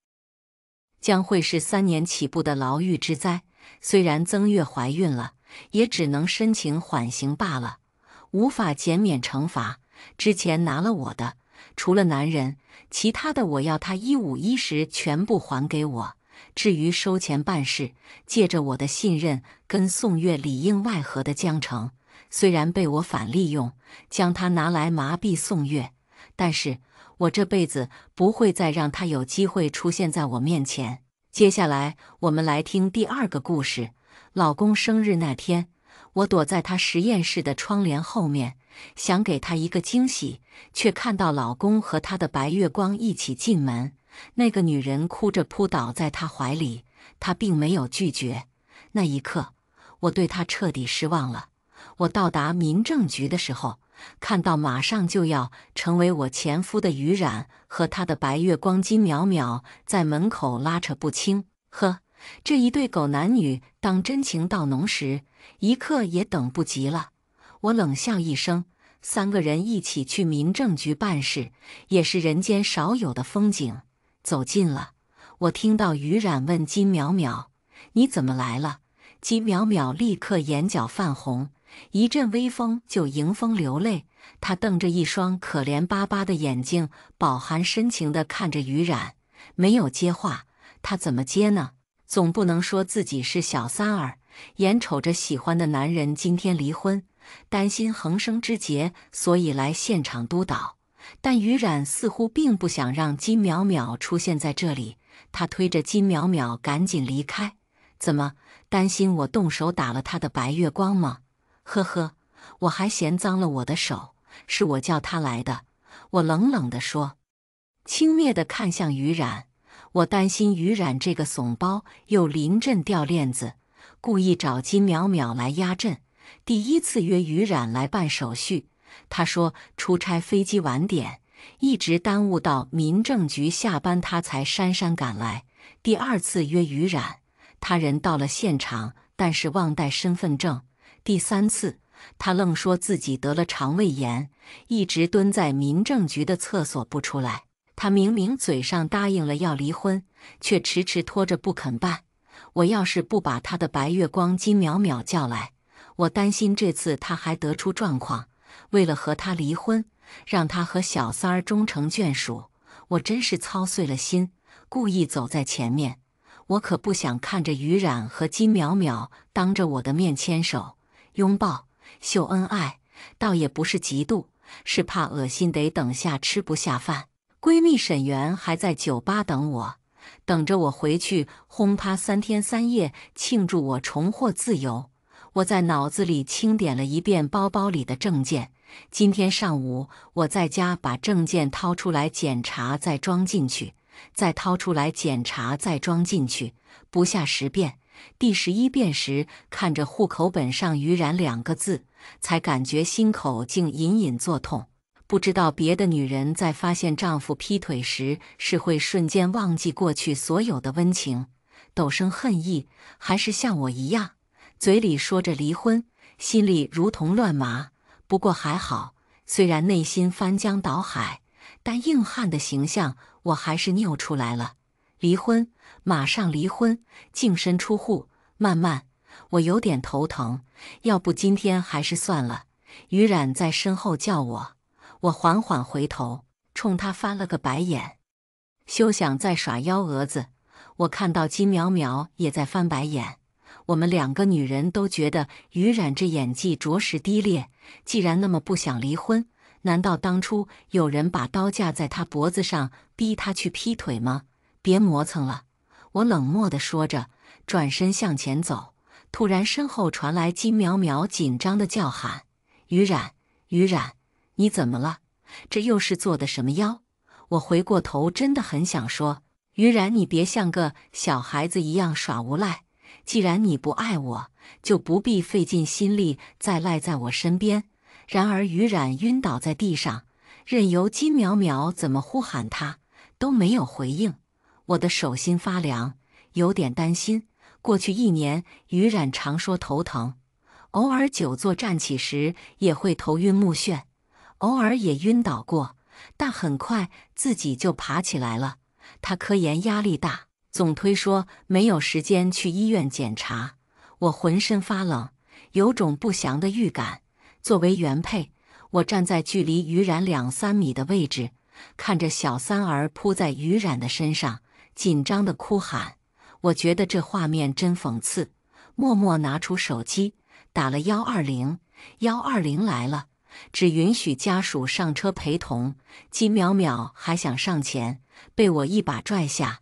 将会是三年起步的牢狱之灾。虽然曾月怀孕了，也只能申请缓刑罢了，无法减免惩罚。之前拿了我的，除了男人，其他的我要他一五一十全部还给我。至于收钱办事，借着我的信任跟宋月里应外合的江澄，虽然被我反利用，将他拿来麻痹宋月，但是我这辈子不会再让他有机会出现在我面前。接下来，我们来听第二个故事。老公生日那天，我躲在他实验室的窗帘后面，想给他一个惊喜，却看到老公和他的白月光一起进门。那个女人哭着扑倒在他怀里，他并没有拒绝。那一刻，我对他彻底失望了。我到达民政局的时候，看到马上就要成为我前夫的余染和他的白月光金淼淼在门口拉扯不清。呵，这一对狗男女，当真情到浓时，一刻也等不及了。我冷笑一声，三个人一起去民政局办事，也是人间少有的风景。走近了，我听到于冉问金淼淼：“你怎么来了？”金淼淼立刻眼角泛红，一阵微风就迎风流泪。她瞪着一双可怜巴巴的眼睛，饱含深情地看着于冉，没有接话。她怎么接呢？总不能说自己是小三儿。眼瞅着喜欢的男人今天离婚，担心横生枝节，所以来现场督导。但于染似乎并不想让金淼淼出现在这里，他推着金淼淼赶紧离开。怎么，担心我动手打了他的白月光吗？呵呵，我还嫌脏了我的手，是我叫他来的。我冷冷地说，轻蔑地看向于染。我担心于染这个怂包又临阵掉链子，故意找金淼淼来压阵。第一次约于染来办手续。他说出差飞机晚点，一直耽误到民政局下班，他才姗姗赶来。第二次约于冉，他人到了现场，但是忘带身份证。第三次，他愣说自己得了肠胃炎，一直蹲在民政局的厕所不出来。他明明嘴上答应了要离婚，却迟迟拖着不肯办。我要是不把他的白月光金淼淼叫来，我担心这次他还得出状况。为了和他离婚，让他和小三儿终成眷属，我真是操碎了心。故意走在前面，我可不想看着于冉和金淼淼当着我的面牵手、拥抱、秀恩爱。倒也不是嫉妒，是怕恶心得等下吃不下饭。闺蜜沈源还在酒吧等我，等着我回去轰趴三天三夜，庆祝我重获自由。我在脑子里清点了一遍包包里的证件。今天上午我在家把证件掏出来检查，再装进去，再掏出来检查，再装进去，不下十遍。第十一遍时，看着户口本上“于然”两个字，才感觉心口竟隐隐作痛。不知道别的女人在发现丈夫劈腿时是会瞬间忘记过去所有的温情，陡生恨意，还是像我一样，嘴里说着离婚，心里如同乱麻。不过还好，虽然内心翻江倒海，但硬汉的形象我还是拗出来了。离婚，马上离婚，净身出户。慢慢，我有点头疼，要不今天还是算了。于冉在身后叫我，我缓缓回头，冲他翻了个白眼，休想再耍幺蛾子。我看到金淼淼也在翻白眼。我们两个女人都觉得于染这演技着实低劣。既然那么不想离婚，难道当初有人把刀架在她脖子上逼她去劈腿吗？别磨蹭了！我冷漠地说着，转身向前走。突然，身后传来金淼淼紧张的叫喊：“于染，于染，你怎么了？这又是做的什么妖？”我回过头，真的很想说：“于然，你别像个小孩子一样耍无赖。”既然你不爱我，就不必费尽心力再赖在我身边。然而于冉晕倒在地上，任由金淼淼怎么呼喊，他都没有回应。我的手心发凉，有点担心。过去一年，于冉常说头疼，偶尔久坐站起时也会头晕目眩，偶尔也晕倒过，但很快自己就爬起来了。他科研压力大。总推说没有时间去医院检查，我浑身发冷，有种不祥的预感。作为原配，我站在距离于冉两三米的位置，看着小三儿扑在于冉的身上，紧张的哭喊。我觉得这画面真讽刺。默默拿出手机打了幺二零，幺二零来了，只允许家属上车陪同。金淼淼还想上前，被我一把拽下。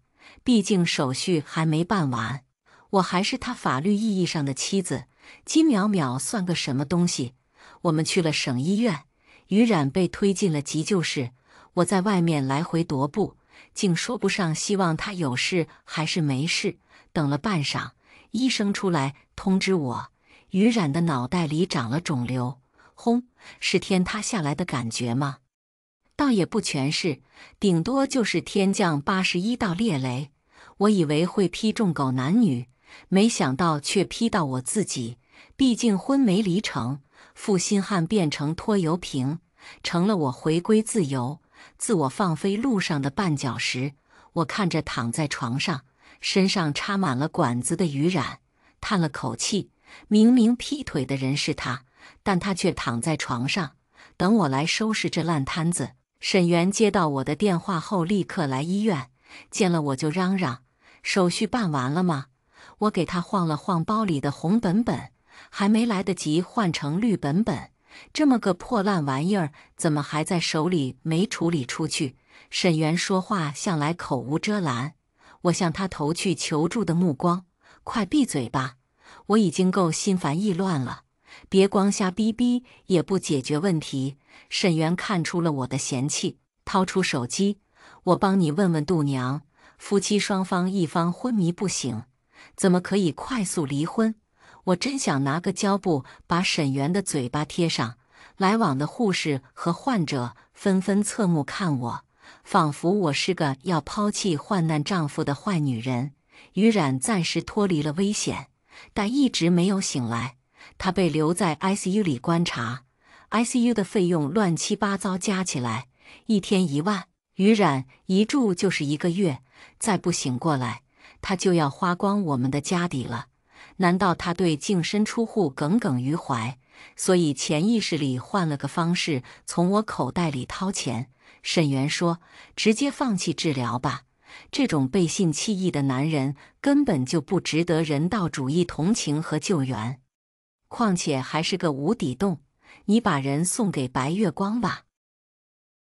毕竟手续还没办完，我还是他法律意义上的妻子。金淼淼算个什么东西？我们去了省医院，于冉被推进了急救室，我在外面来回踱步，竟说不上希望他有事还是没事。等了半晌，医生出来通知我，于冉的脑袋里长了肿瘤。轰！是天塌下来的感觉吗？倒也不全是，顶多就是天降八十一道裂雷。我以为会劈中狗男女，没想到却劈到我自己。毕竟婚没离成，负心汉变成拖油瓶，成了我回归自由、自我放飞路上的绊脚石。我看着躺在床上、身上插满了管子的余染，叹了口气。明明劈腿的人是他，但他却躺在床上等我来收拾这烂摊子。沈源接到我的电话后，立刻来医院，见了我就嚷嚷。手续办完了吗？我给他晃了晃包里的红本本，还没来得及换成绿本本，这么个破烂玩意儿怎么还在手里没处理出去？沈源说话向来口无遮拦，我向他投去求助的目光。快闭嘴吧，我已经够心烦意乱了，别光瞎逼逼也不解决问题。沈源看出了我的嫌弃，掏出手机，我帮你问问度娘。夫妻双方一方昏迷不醒，怎么可以快速离婚？我真想拿个胶布把沈源的嘴巴贴上。来往的护士和患者纷纷侧目看我，仿佛我是个要抛弃患难丈夫的坏女人。于冉暂时脱离了危险，但一直没有醒来。她被留在 ICU 里观察，ICU 的费用乱七八糟加起来一天一万，于冉一住就是一个月。再不醒过来，他就要花光我们的家底了。难道他对净身出户耿耿于怀，所以潜意识里换了个方式从我口袋里掏钱？沈源说：“直接放弃治疗吧，这种背信弃义的男人根本就不值得人道主义同情和救援。况且还是个无底洞，你把人送给白月光吧，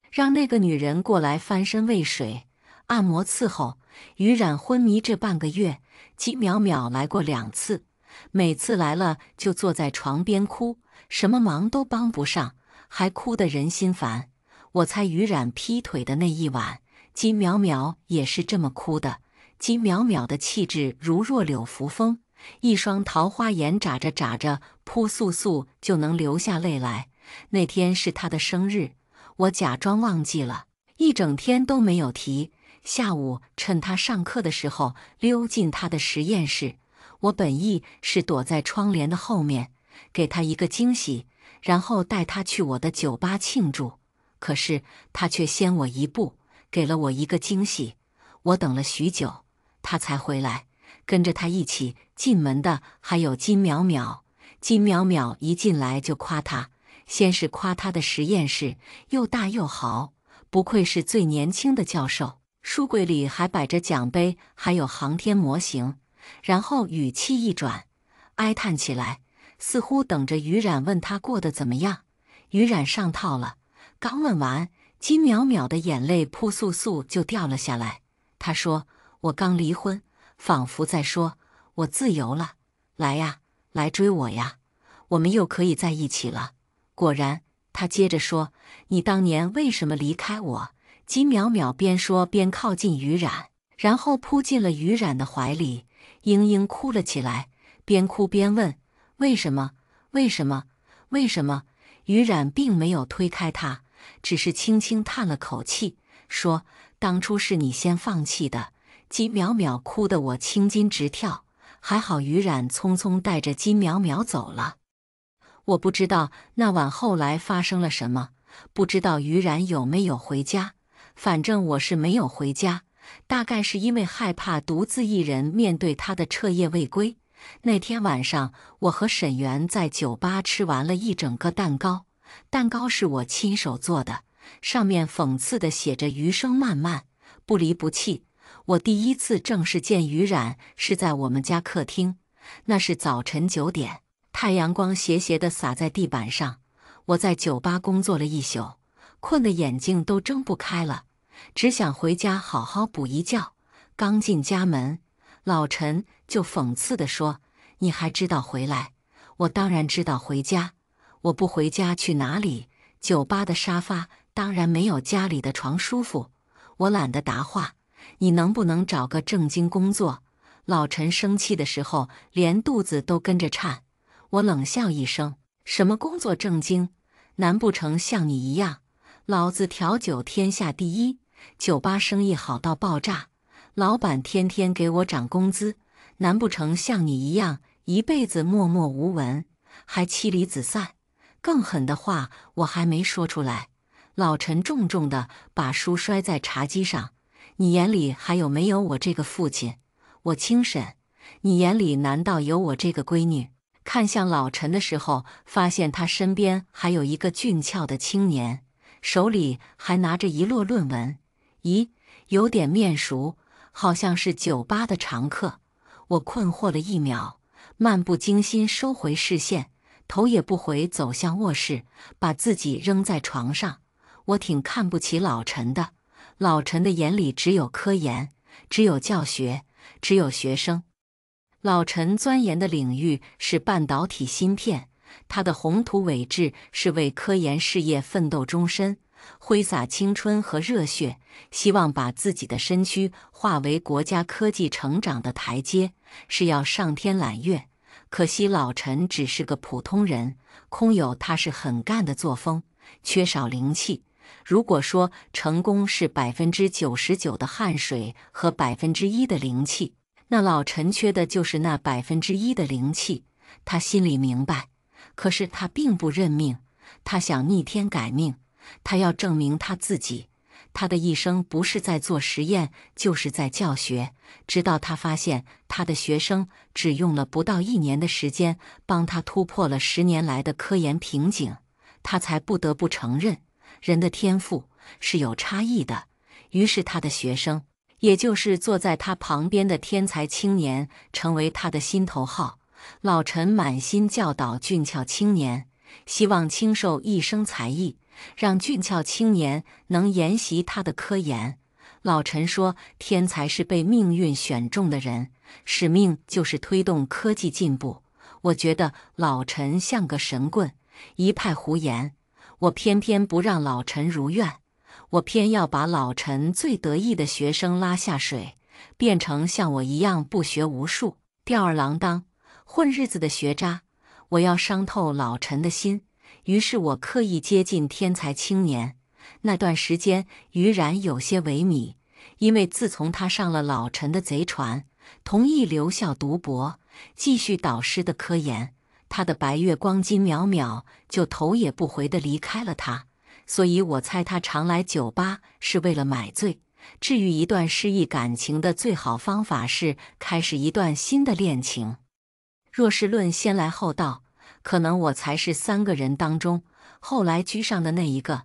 让那个女人过来翻身喂水。”按摩伺候，于染昏迷这半个月，姬淼淼来过两次，每次来了就坐在床边哭，什么忙都帮不上，还哭得人心烦。我猜于染劈腿的那一晚，姬淼淼也是这么哭的。姬淼淼的气质如弱柳扶风，一双桃花眼眨着眨着，扑簌簌就能流下泪来。那天是她的生日，我假装忘记了，一整天都没有提。下午趁他上课的时候溜进他的实验室，我本意是躲在窗帘的后面给他一个惊喜，然后带他去我的酒吧庆祝。可是他却先我一步给了我一个惊喜。我等了许久，他才回来。跟着他一起进门的还有金淼淼。金淼淼一进来就夸他，先是夸他的实验室又大又好，不愧是最年轻的教授。书柜里还摆着奖杯，还有航天模型。然后语气一转，哀叹起来，似乎等着于冉问他过得怎么样。于冉上套了，刚问完，金淼淼的眼泪扑簌簌就掉了下来。他说：“我刚离婚，仿佛在说，我自由了，来呀，来追我呀，我们又可以在一起了。”果然，他接着说：“你当年为什么离开我？”金淼淼边说边靠近于染，然后扑进了于染的怀里，英英哭了起来，边哭边问：“为什么？为什么？为什么？”于染并没有推开她，只是轻轻叹了口气，说：“当初是你先放弃的。”金淼淼哭得我青筋直跳，还好于染匆匆带着金淼淼走了。我不知道那晚后来发生了什么，不知道于染有没有回家。反正我是没有回家，大概是因为害怕独自一人面对他的彻夜未归。那天晚上，我和沈源在酒吧吃完了一整个蛋糕，蛋糕是我亲手做的，上面讽刺的写着“余生漫漫，不离不弃”。我第一次正式见于染是在我们家客厅，那是早晨九点，太阳光斜斜的洒在地板上。我在酒吧工作了一宿，困得眼睛都睁不开了。只想回家好好补一觉。刚进家门，老陈就讽刺地说：“你还知道回来？我当然知道回家。我不回家去哪里？酒吧的沙发当然没有家里的床舒服。我懒得答话。你能不能找个正经工作？”老陈生气的时候，连肚子都跟着颤。我冷笑一声：“什么工作正经？难不成像你一样，老子调酒天下第一？”酒吧生意好到爆炸，老板天天给我涨工资。难不成像你一样一辈子默默无闻，还妻离子散？更狠的话我还没说出来。老陈重重地把书摔在茶几上：“你眼里还有没有我这个父亲？我轻沈，你眼里难道有我这个闺女？”看向老陈的时候，发现他身边还有一个俊俏的青年，手里还拿着一摞论文。咦，有点面熟，好像是酒吧的常客。我困惑了一秒，漫不经心收回视线，头也不回走向卧室，把自己扔在床上。我挺看不起老陈的，老陈的眼里只有科研，只有教学，只有学生。老陈钻研的领域是半导体芯片，他的宏图伟志是为科研事业奋斗终身。挥洒青春和热血，希望把自己的身躯化为国家科技成长的台阶，是要上天揽月。可惜老陈只是个普通人，空有他是很干的作风，缺少灵气。如果说成功是百分之九十九的汗水和百分之一的灵气，那老陈缺的就是那百分之一的灵气。他心里明白，可是他并不认命，他想逆天改命。他要证明他自己，他的一生不是在做实验，就是在教学。直到他发现他的学生只用了不到一年的时间，帮他突破了十年来的科研瓶颈，他才不得不承认，人的天赋是有差异的。于是，他的学生，也就是坐在他旁边的天才青年，成为他的心头好。老陈满心教导俊俏青年，希望青受一生才艺。让俊俏青年能沿袭他的科研。老陈说：“天才是被命运选中的人，使命就是推动科技进步。”我觉得老陈像个神棍，一派胡言。我偏偏不让老陈如愿，我偏要把老陈最得意的学生拉下水，变成像我一样不学无术、吊儿郎当、混日子的学渣。我要伤透老陈的心。于是我刻意接近天才青年。那段时间，于然有些萎靡，因为自从他上了老陈的贼船，同意留校读博，继续导师的科研，他的白月光金淼淼就头也不回地离开了他。所以我猜他常来酒吧是为了买醉。至于一段失意感情的最好方法是开始一段新的恋情。若是论先来后到。可能我才是三个人当中后来居上的那一个，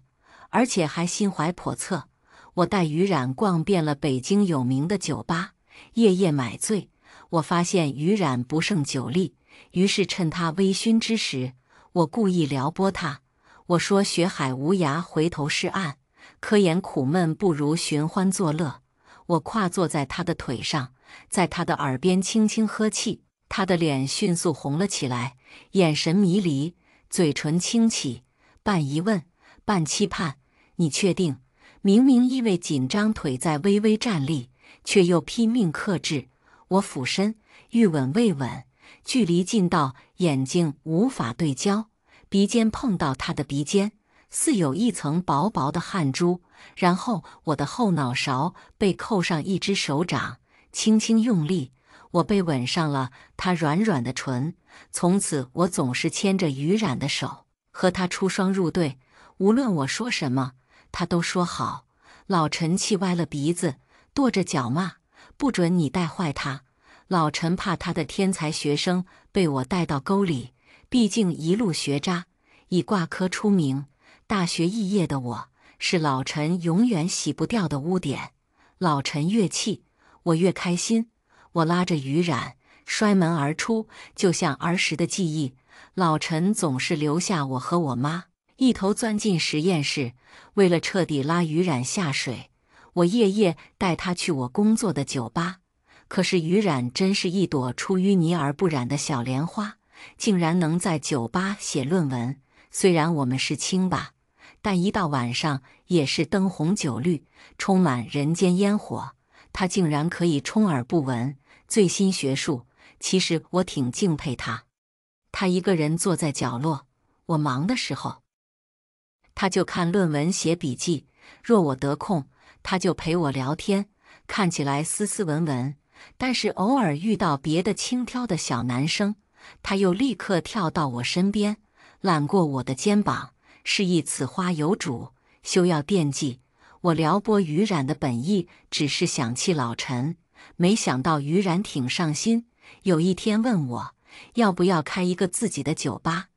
而且还心怀叵测。我带于染逛遍了北京有名的酒吧，夜夜买醉。我发现于染不胜酒力，于是趁他微醺之时，我故意撩拨他。我说：“学海无涯，回头是岸；科研苦闷，不如寻欢作乐。”我跨坐在他的腿上，在他的耳边轻轻呵气，他的脸迅速红了起来。眼神迷离，嘴唇轻启，半疑问，半期盼。你确定？明明因为紧张，腿在微微站立，却又拼命克制。我俯身，欲稳未稳，距离近到眼睛无法对焦，鼻尖碰到他的鼻尖，似有一层薄薄的汗珠。然后，我的后脑勺被扣上一只手掌，轻轻用力。我被吻上了他软软的唇，从此我总是牵着于染的手，和他出双入对。无论我说什么，他都说好。老陈气歪了鼻子，跺着脚骂：“不准你带坏他！”老陈怕他的天才学生被我带到沟里。毕竟一路学渣，以挂科出名，大学肄业的我是老陈永远洗不掉的污点。老陈越气，我越开心。我拉着于冉摔门而出，就像儿时的记忆。老陈总是留下我和我妈，一头钻进实验室。为了彻底拉于冉下水，我夜夜带他去我工作的酒吧。可是于冉真是一朵出淤泥而不染的小莲花，竟然能在酒吧写论文。虽然我们是清吧，但一到晚上也是灯红酒绿，充满人间烟火。他竟然可以充耳不闻。最新学术，其实我挺敬佩他。他一个人坐在角落，我忙的时候，他就看论文写笔记；若我得空，他就陪我聊天。看起来斯斯文文，但是偶尔遇到别的轻佻的小男生，他又立刻跳到我身边，揽过我的肩膀，示意此花有主，休要惦记。我撩拨于染的本意，只是想气老陈。没想到于然挺上心。有一天问我要不要开一个自己的酒吧。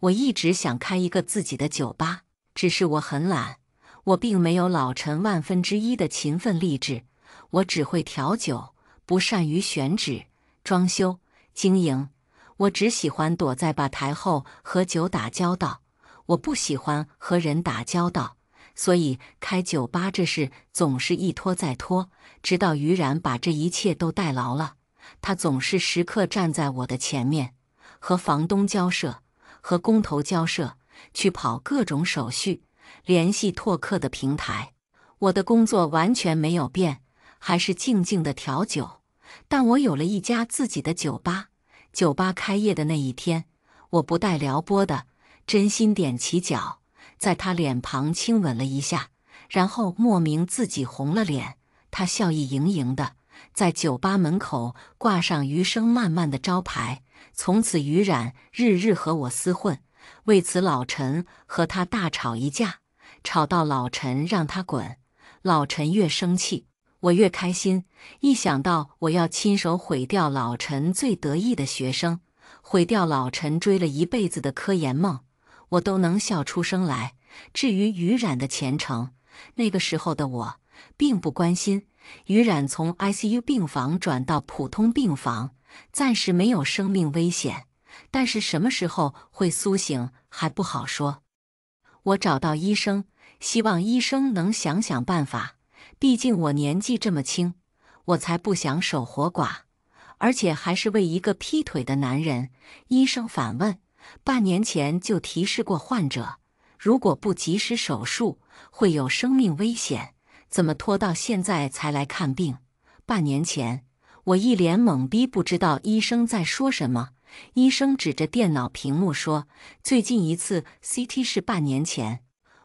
我一直想开一个自己的酒吧，只是我很懒，我并没有老陈万分之一的勤奋励志。我只会调酒，不善于选址、装修、经营。我只喜欢躲在吧台后和酒打交道，我不喜欢和人打交道，所以开酒吧这事总是一拖再拖。直到于然把这一切都代劳了，他总是时刻站在我的前面，和房东交涉，和工头交涉，去跑各种手续，联系拓客的平台。我的工作完全没有变，还是静静的调酒。但我有了一家自己的酒吧。酒吧开业的那一天，我不带撩拨的，真心踮起脚，在他脸庞亲吻了一下，然后莫名自己红了脸。他笑意盈盈的在酒吧门口挂上“余生漫漫”的招牌，从此于染日日和我厮混。为此，老陈和他大吵一架，吵到老陈让他滚。老陈越生气，我越开心。一想到我要亲手毁掉老陈最得意的学生，毁掉老陈追了一辈子的科研梦，我都能笑出声来。至于于染的前程，那个时候的我。并不关心，于冉从 ICU 病房转到普通病房，暂时没有生命危险，但是什么时候会苏醒还不好说。我找到医生，希望医生能想想办法。毕竟我年纪这么轻，我才不想守活寡，而且还是为一个劈腿的男人。医生反问：“半年前就提示过患者，如果不及时手术，会有生命危险。”怎么拖到现在才来看病？半年前，我一脸懵逼，不知道医生在说什么。医生指着电脑屏幕说：“最近一次 CT 是半年前。”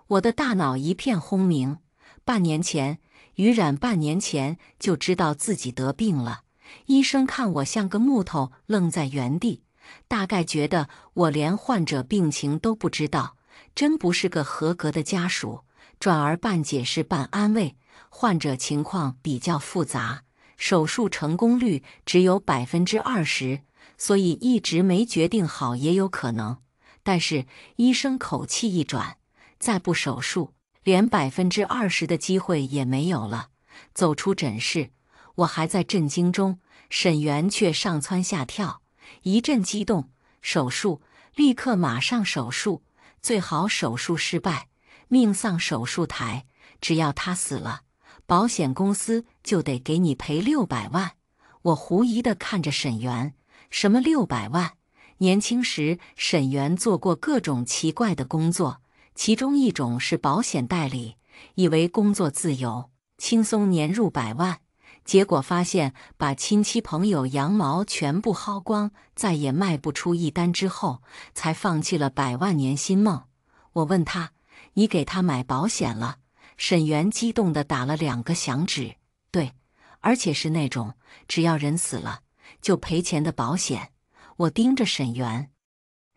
我的大脑一片轰鸣。半年前，于冉半年前就知道自己得病了。医生看我像个木头，愣在原地，大概觉得我连患者病情都不知道，真不是个合格的家属。转而半解释半安慰，患者情况比较复杂，手术成功率只有百分之二十，所以一直没决定好也有可能。但是医生口气一转，再不手术，连百分之二十的机会也没有了。走出诊室，我还在震惊中，沈源却上蹿下跳，一阵激动，手术，立刻马上手术，最好手术失败。命丧手术台，只要他死了，保险公司就得给你赔六百万。我狐疑地看着沈源，什么六百万？年轻时，沈源做过各种奇怪的工作，其中一种是保险代理，以为工作自由轻松，年入百万。结果发现把亲戚朋友羊毛全部薅光，再也卖不出一单之后，才放弃了百万年薪梦。我问他。你给他买保险了？沈源激动地打了两个响指。对，而且是那种只要人死了就赔钱的保险。我盯着沈源，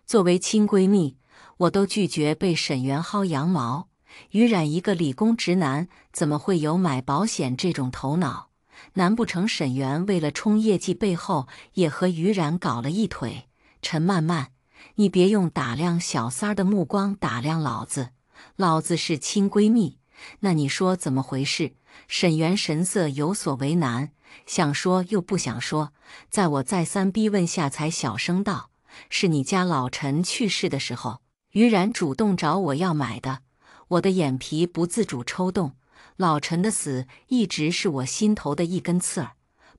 作为亲闺蜜，我都拒绝被沈源薅羊毛。于然一个理工直男，怎么会有买保险这种头脑？难不成沈源为了冲业绩，背后也和于然搞了一腿？陈曼曼，你别用打量小三儿的目光打量老子。老子是亲闺蜜，那你说怎么回事？沈源神色有所为难，想说又不想说，在我再三逼问下，才小声道：“是你家老陈去世的时候，于然主动找我要买的。”我的眼皮不自主抽动，老陈的死一直是我心头的一根刺儿，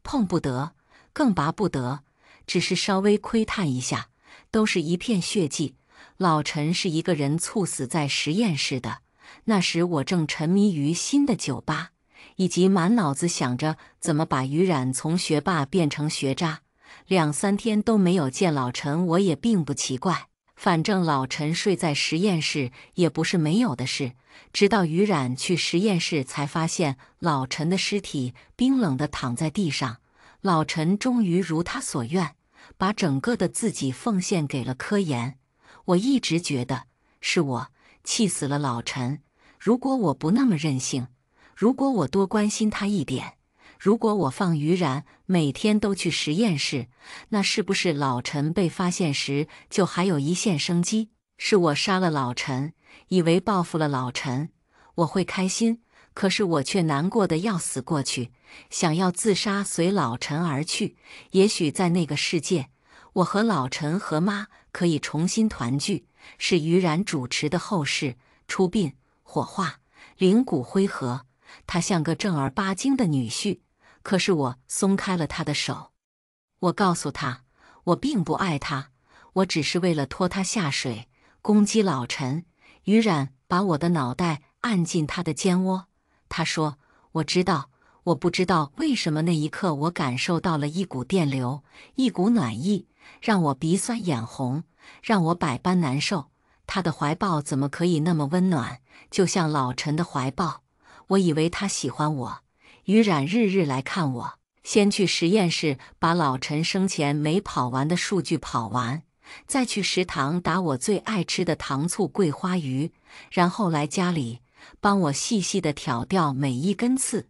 碰不得，更拔不得。只是稍微窥探一下，都是一片血迹。老陈是一个人猝死在实验室的。那时我正沉迷于新的酒吧，以及满脑子想着怎么把于染从学霸变成学渣。两三天都没有见老陈，我也并不奇怪。反正老陈睡在实验室也不是没有的事。直到于染去实验室，才发现老陈的尸体冰冷地躺在地上。老陈终于如他所愿，把整个的自己奉献给了科研。我一直觉得是我气死了老陈。如果我不那么任性，如果我多关心他一点，如果我放于然每天都去实验室，那是不是老陈被发现时就还有一线生机？是我杀了老陈，以为报复了老陈，我会开心。可是我却难过的要死过去，想要自杀随老陈而去。也许在那个世界，我和老陈和妈。可以重新团聚，是于然主持的后事，出殡、火化、灵骨灰盒。他像个正儿八经的女婿。可是我松开了他的手，我告诉他，我并不爱他，我只是为了拖他下水，攻击老陈。于然把我的脑袋按进他的肩窝，他说：“我知道。”我不知道为什么那一刻，我感受到了一股电流，一股暖意，让我鼻酸眼红，让我百般难受。他的怀抱怎么可以那么温暖？就像老陈的怀抱。我以为他喜欢我。于冉日日来看我，先去实验室把老陈生前没跑完的数据跑完，再去食堂打我最爱吃的糖醋桂花鱼，然后来家里帮我细细的挑掉每一根刺。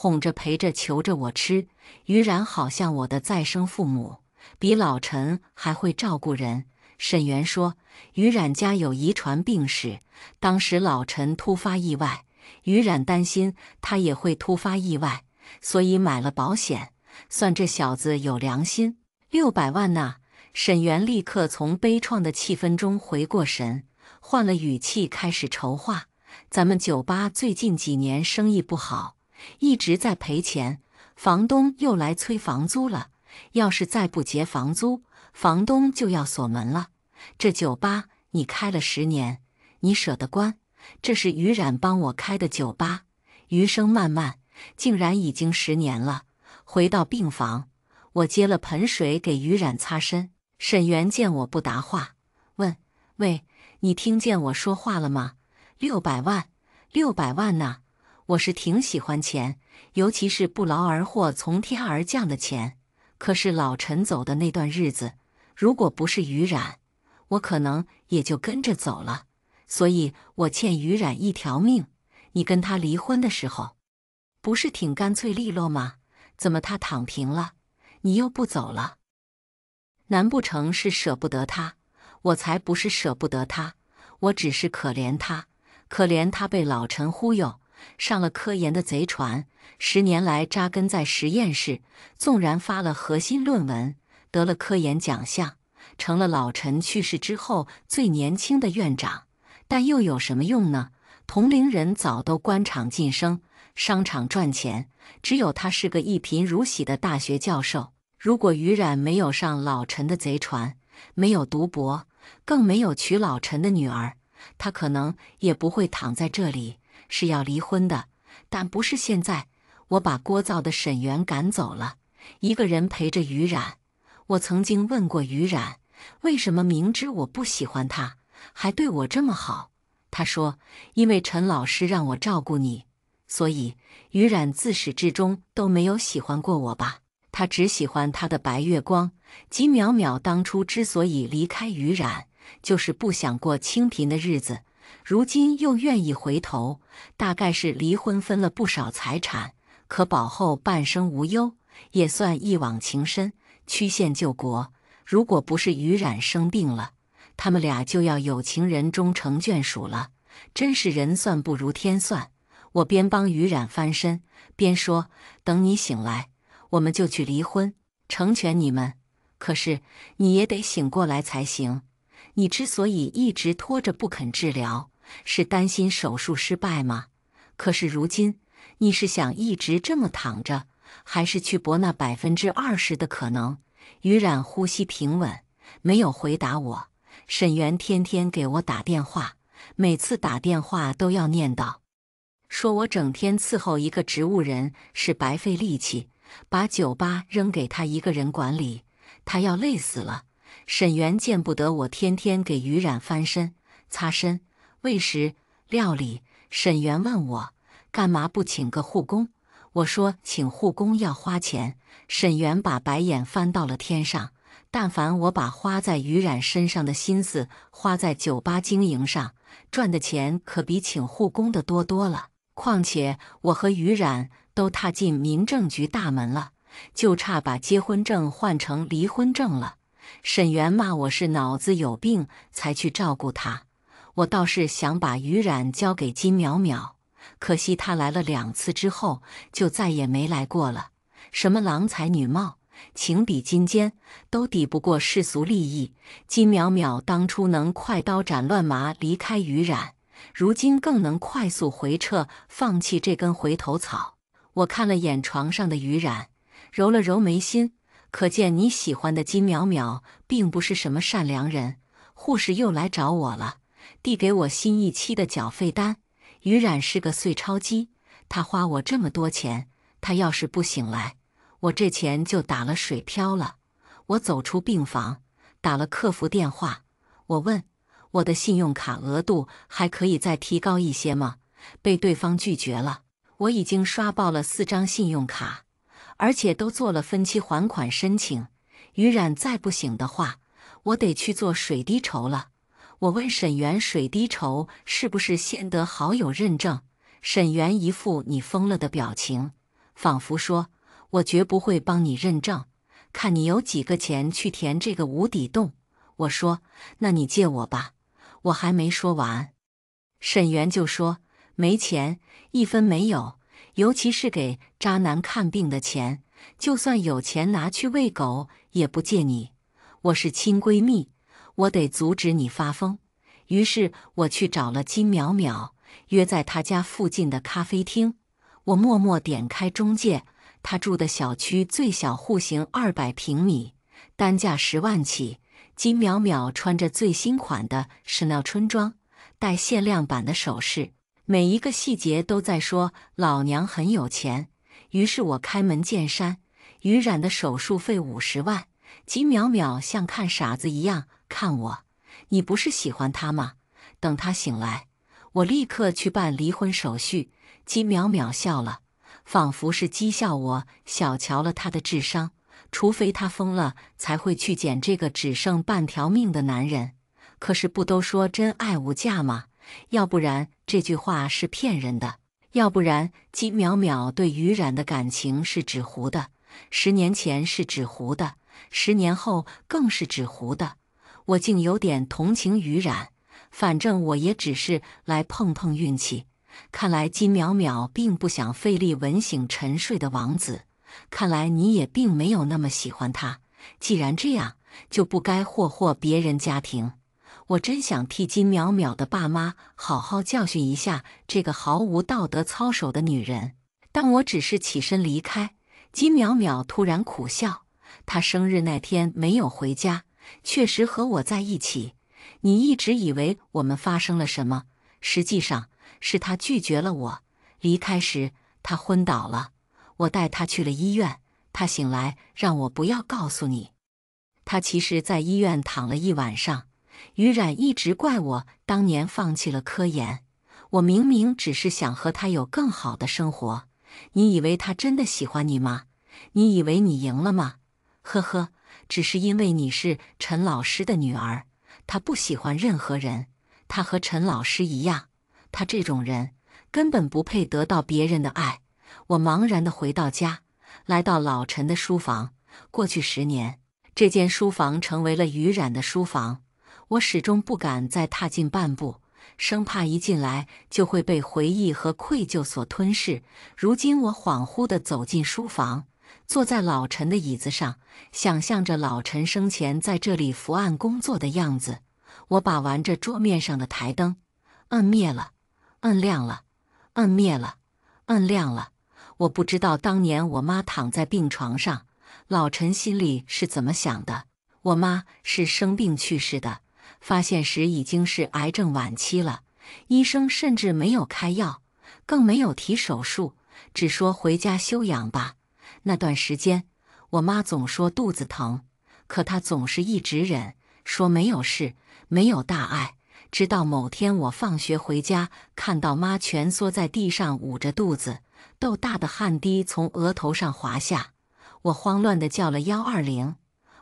哄着陪着求着我吃，于然好像我的再生父母，比老陈还会照顾人。沈源说，于然家有遗传病史，当时老陈突发意外，于然担心他也会突发意外，所以买了保险。算这小子有良心，六百万呐！沈源立刻从悲怆的气氛中回过神，换了语气开始筹划。咱们酒吧最近几年生意不好。一直在赔钱，房东又来催房租了。要是再不结房租，房东就要锁门了。这酒吧你开了十年，你舍得关？这是于冉帮我开的酒吧，余生漫漫，竟然已经十年了。回到病房，我接了盆水给于冉擦身。沈源见我不答话，问：“喂，你听见我说话了吗？六百万，六百万呐！”我是挺喜欢钱，尤其是不劳而获、从天而降的钱。可是老陈走的那段日子，如果不是于冉，我可能也就跟着走了。所以我欠于冉一条命。你跟他离婚的时候，不是挺干脆利落吗？怎么他躺平了，你又不走了？难不成是舍不得他？我才不是舍不得他，我只是可怜他，可怜他被老陈忽悠。上了科研的贼船，十年来扎根在实验室，纵然发了核心论文，得了科研奖项，成了老陈去世之后最年轻的院长，但又有什么用呢？同龄人早都官场晋升，商场赚钱，只有他是个一贫如洗的大学教授。如果于冉没有上老陈的贼船，没有读博，更没有娶老陈的女儿，他可能也不会躺在这里。是要离婚的，但不是现在。我把聒噪的沈源赶走了，一个人陪着于染。我曾经问过于染，为什么明知我不喜欢他，还对我这么好？他说：“因为陈老师让我照顾你，所以于染自始至终都没有喜欢过我吧？他只喜欢他的白月光。”吉淼淼当初之所以离开于染，就是不想过清贫的日子。如今又愿意回头，大概是离婚分了不少财产，可保后半生无忧，也算一往情深，曲线救国。如果不是于染生病了，他们俩就要有情人终成眷属了。真是人算不如天算。我边帮于染翻身，边说：“等你醒来，我们就去离婚，成全你们。可是你也得醒过来才行。你之所以一直拖着不肯治疗。”是担心手术失败吗？可是如今你是想一直这么躺着，还是去搏那百分之二十的可能？于染呼吸平稳，没有回答我。沈源天天给我打电话，每次打电话都要念叨，说我整天伺候一个植物人是白费力气，把酒吧扔给他一个人管理，他要累死了。沈源见不得我天天给于染翻身擦身。喂食料理，沈源问我干嘛不请个护工？我说请护工要花钱。沈源把白眼翻到了天上。但凡我把花在于染身上的心思花在酒吧经营上，赚的钱可比请护工的多多了。况且我和于染都踏进民政局大门了，就差把结婚证换成离婚证了。沈源骂我是脑子有病才去照顾他。我倒是想把于染交给金淼淼，可惜她来了两次之后就再也没来过了。什么郎才女貌、情比金坚，都抵不过世俗利益。金淼淼当初能快刀斩乱麻离开于染，如今更能快速回撤，放弃这根回头草。我看了眼床上的于染，揉了揉眉心，可见你喜欢的金淼淼并不是什么善良人。护士又来找我了。递给我新一期的缴费单。于冉是个碎钞机，他花我这么多钱，他要是不醒来，我这钱就打了水漂了。我走出病房，打了客服电话，我问我的信用卡额度还可以再提高一些吗？被对方拒绝了。我已经刷爆了四张信用卡，而且都做了分期还款申请。于冉再不醒的话，我得去做水滴筹了。我问沈源，水滴筹是不是先得好友认证？沈源一副你疯了的表情，仿佛说：“我绝不会帮你认证，看你有几个钱去填这个无底洞。”我说：“那你借我吧。”我还没说完，沈源就说：“没钱，一分没有，尤其是给渣男看病的钱，就算有钱拿去喂狗也不借你。我是亲闺蜜。”我得阻止你发疯，于是我去找了金淼淼，约在她家附近的咖啡厅。我默默点开中介，她住的小区最小户型二百平米，单价十万起。金淼淼穿着最新款的 Chanel 春装，带限量版的首饰，每一个细节都在说老娘很有钱。于是我开门见山：“于染的手术费五十万。”金淼淼像看傻子一样。看我，你不是喜欢他吗？等他醒来，我立刻去办离婚手续。姬淼淼笑了，仿佛是讥笑我小瞧了他的智商。除非他疯了，才会去捡这个只剩半条命的男人。可是不都说真爱无价吗？要不然这句话是骗人的。要不然，姬淼淼对于染的感情是纸糊的，十年前是纸糊的，十年后更是纸糊的。我竟有点同情于冉。反正我也只是来碰碰运气。看来金淼淼并不想费力文醒沉睡的王子。看来你也并没有那么喜欢他。既然这样，就不该祸祸别人家庭。我真想替金淼淼的爸妈好好教训一下这个毫无道德操守的女人。但我只是起身离开。金淼淼突然苦笑，她生日那天没有回家。确实和我在一起，你一直以为我们发生了什么，实际上是他拒绝了我。离开时他昏倒了，我带他去了医院。他醒来让我不要告诉你，他其实，在医院躺了一晚上。于染一直怪我当年放弃了科研，我明明只是想和他有更好的生活。你以为他真的喜欢你吗？你以为你赢了吗？呵呵。只是因为你是陈老师的女儿，他不喜欢任何人。他和陈老师一样，他这种人根本不配得到别人的爱。我茫然地回到家，来到老陈的书房。过去十年，这间书房成为了于染的书房。我始终不敢再踏进半步，生怕一进来就会被回忆和愧疚所吞噬。如今，我恍惚地走进书房。坐在老陈的椅子上，想象着老陈生前在这里伏案工作的样子。我把玩着桌面上的台灯，摁灭了，摁亮了，摁灭了，摁亮了。我不知道当年我妈躺在病床上，老陈心里是怎么想的。我妈是生病去世的，发现时已经是癌症晚期了，医生甚至没有开药，更没有提手术，只说回家休养吧。那段时间，我妈总说肚子疼，可她总是一直忍，说没有事，没有大碍。直到某天我放学回家，看到妈蜷缩在地上，捂着肚子，豆大的汗滴从额头上滑下，我慌乱地叫了幺二零，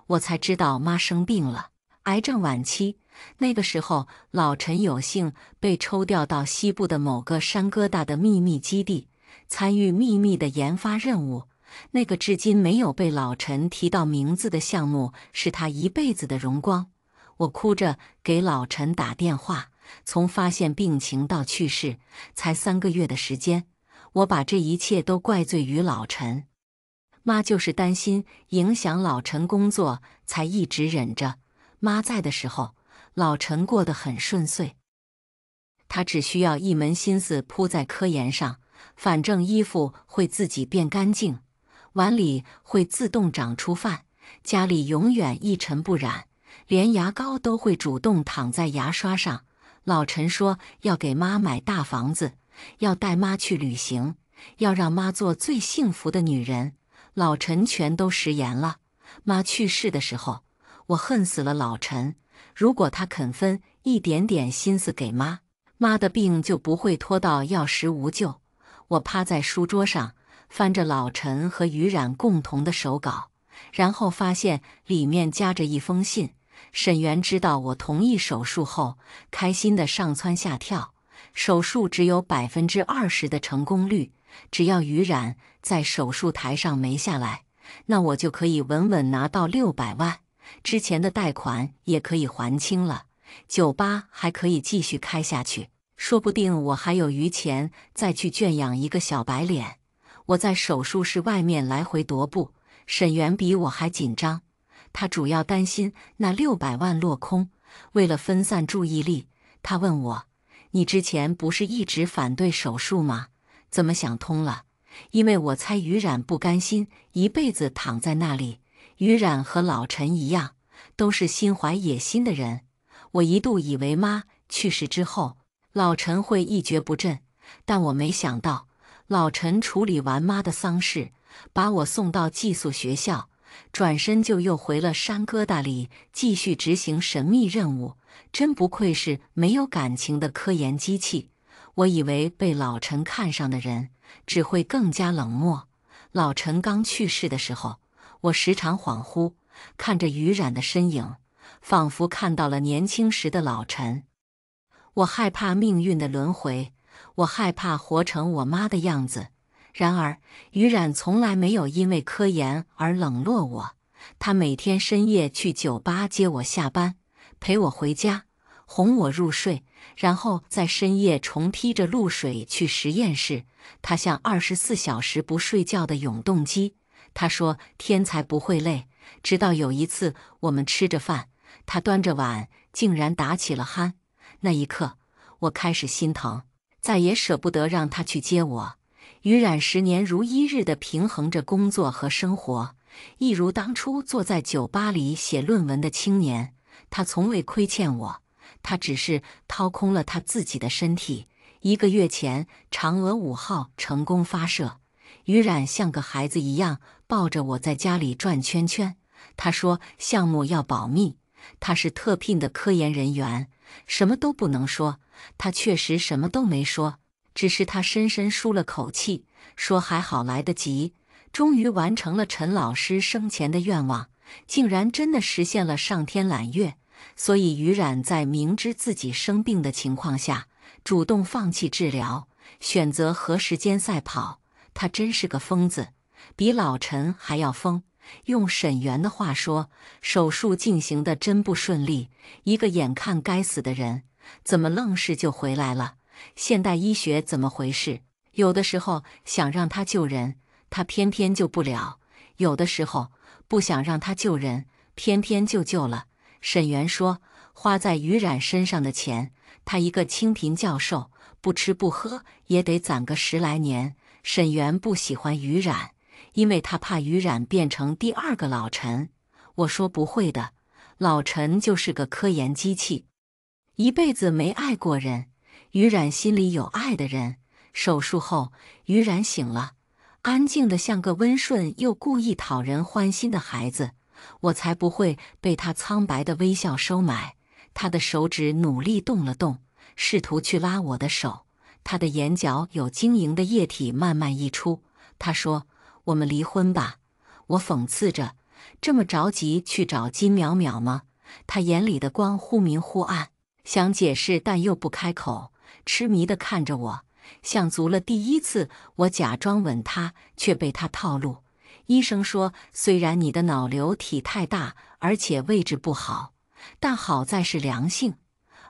我才知道妈生病了，癌症晚期。那个时候，老陈有幸被抽调到西部的某个山疙瘩的秘密基地，参与秘密的研发任务。那个至今没有被老陈提到名字的项目，是他一辈子的荣光。我哭着给老陈打电话，从发现病情到去世，才三个月的时间。我把这一切都怪罪于老陈。妈就是担心影响老陈工作，才一直忍着。妈在的时候，老陈过得很顺遂，他只需要一门心思扑在科研上，反正衣服会自己变干净。碗里会自动长出饭，家里永远一尘不染，连牙膏都会主动躺在牙刷上。老陈说要给妈买大房子，要带妈去旅行，要让妈做最幸福的女人。老陈全都食言了。妈去世的时候，我恨死了老陈。如果他肯分一点点心思给妈，妈的病就不会拖到药石无救。我趴在书桌上。翻着老陈和于冉共同的手稿，然后发现里面夹着一封信。沈源知道我同意手术后，开心的上蹿下跳。手术只有百分之二十的成功率，只要于冉在手术台上没下来，那我就可以稳稳拿到六百万，之前的贷款也可以还清了。酒吧还可以继续开下去，说不定我还有余钱再去圈养一个小白脸。我在手术室外面来回踱步，沈源比我还紧张。他主要担心那六百万落空。为了分散注意力，他问我：“你之前不是一直反对手术吗？怎么想通了？”因为我猜于冉不甘心一辈子躺在那里。于冉和老陈一样，都是心怀野心的人。我一度以为妈去世之后，老陈会一蹶不振，但我没想到。老陈处理完妈的丧事，把我送到寄宿学校，转身就又回了山疙瘩里，继续执行神秘任务。真不愧是没有感情的科研机器。我以为被老陈看上的人只会更加冷漠。老陈刚去世的时候，我时常恍惚，看着于染的身影，仿佛看到了年轻时的老陈。我害怕命运的轮回。我害怕活成我妈的样子。然而，于冉从来没有因为科研而冷落我。他每天深夜去酒吧接我下班，陪我回家，哄我入睡，然后在深夜重披着露水去实验室。他像二十四小时不睡觉的永动机。他说：“天才不会累。”直到有一次，我们吃着饭，他端着碗竟然打起了鼾。那一刻，我开始心疼。再也舍不得让他去接我。于染十年如一日地平衡着工作和生活，一如当初坐在酒吧里写论文的青年。他从未亏欠我，他只是掏空了他自己的身体。一个月前，嫦娥五号成功发射，于染像个孩子一样抱着我在家里转圈圈。他说：“项目要保密，他是特聘的科研人员，什么都不能说。”他确实什么都没说，只是他深深舒了口气，说：“还好来得及，终于完成了陈老师生前的愿望，竟然真的实现了上天揽月。”所以于冉在明知自己生病的情况下，主动放弃治疗，选择和时间赛跑。他真是个疯子，比老陈还要疯。用沈源的话说：“手术进行的真不顺利，一个眼看该死的人。”怎么愣是就回来了？现代医学怎么回事？有的时候想让他救人，他偏偏救不了；有的时候不想让他救人，偏偏就救了。沈源说：“花在于染身上的钱，他一个清贫教授，不吃不喝也得攒个十来年。”沈源不喜欢于染，因为他怕于染变成第二个老陈。我说不会的，老陈就是个科研机器。一辈子没爱过人，于冉心里有爱的人。手术后，于冉醒了，安静的像个温顺又故意讨人欢心的孩子。我才不会被他苍白的微笑收买。他的手指努力动了动，试图去拉我的手。他的眼角有晶莹的液体慢慢溢出。他说：“我们离婚吧。”我讽刺着：“这么着急去找金淼淼吗？”他眼里的光忽明忽暗。想解释，但又不开口，痴迷的看着我，像足了第一次。我假装吻他，却被他套路。医生说：“虽然你的脑瘤体太大，而且位置不好，但好在是良性，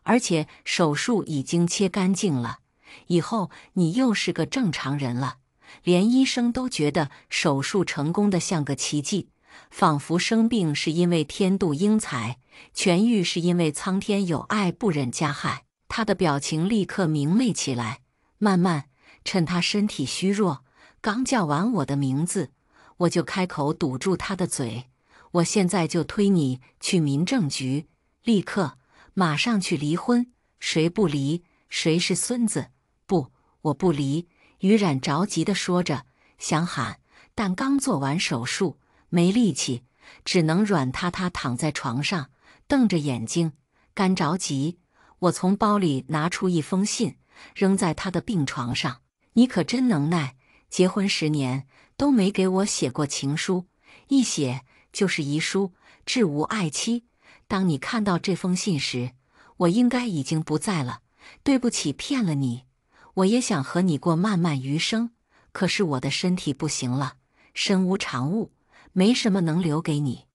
而且手术已经切干净了，以后你又是个正常人了。”连医生都觉得手术成功的像个奇迹，仿佛生病是因为天妒英才。痊愈是因为苍天有爱，不忍加害。他的表情立刻明媚起来。慢慢，趁他身体虚弱，刚叫完我的名字，我就开口堵住他的嘴。我现在就推你去民政局，立刻，马上去离婚。谁不离，谁是孙子？不，我不离。于冉着急地说着，想喊，但刚做完手术，没力气，只能软塌塌躺在床上。瞪着眼睛，干着急。我从包里拿出一封信，扔在他的病床上。你可真能耐，结婚十年都没给我写过情书，一写就是遗书。至无爱妻，当你看到这封信时，我应该已经不在了。对不起，骗了你。我也想和你过漫漫余生，可是我的身体不行了，身无长物，没什么能留给你。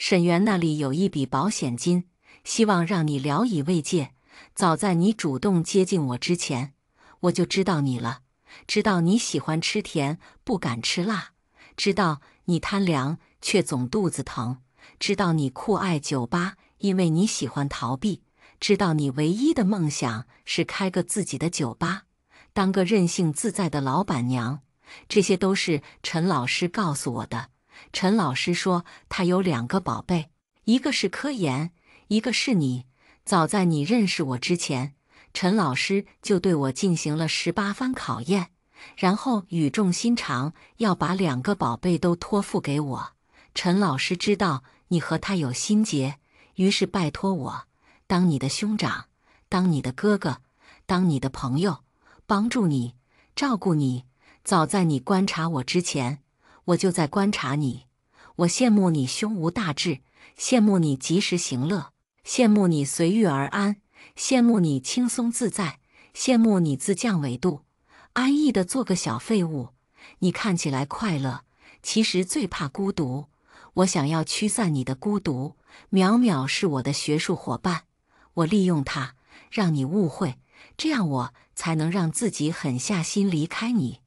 沈源那里有一笔保险金，希望让你聊以慰藉。早在你主动接近我之前，我就知道你了，知道你喜欢吃甜，不敢吃辣，知道你贪凉却总肚子疼，知道你酷爱酒吧，因为你喜欢逃避，知道你唯一的梦想是开个自己的酒吧，当个任性自在的老板娘。这些都是陈老师告诉我的。陈老师说：“他有两个宝贝，一个是科研，一个是你。早在你认识我之前，陈老师就对我进行了十八番考验，然后语重心长要把两个宝贝都托付给我。陈老师知道你和他有心结，于是拜托我当你的兄长，当你的哥哥，当你的朋友，帮助你，照顾你。早在你观察我之前。”我就在观察你，我羡慕你胸无大志，羡慕你及时行乐，羡慕你随遇而安，羡慕你轻松自在，羡慕你自降维度，安逸的做个小废物。你看起来快乐，其实最怕孤独。我想要驱散你的孤独。淼淼是我的学术伙伴，我利用他让你误会，这样我才能让自己狠下心离开你。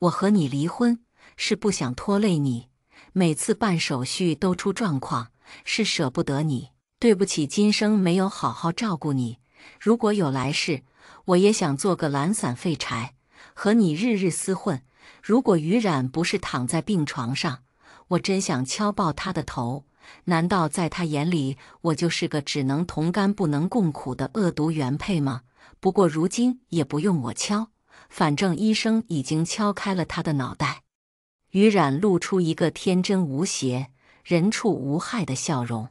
我和你离婚。是不想拖累你，每次办手续都出状况，是舍不得你。对不起，今生没有好好照顾你。如果有来世，我也想做个懒散废柴，和你日日厮混。如果于染不是躺在病床上，我真想敲爆他的头。难道在他眼里，我就是个只能同甘不能共苦的恶毒原配吗？不过如今也不用我敲，反正医生已经敲开了他的脑袋。于染露出一个天真无邪、人畜无害的笑容。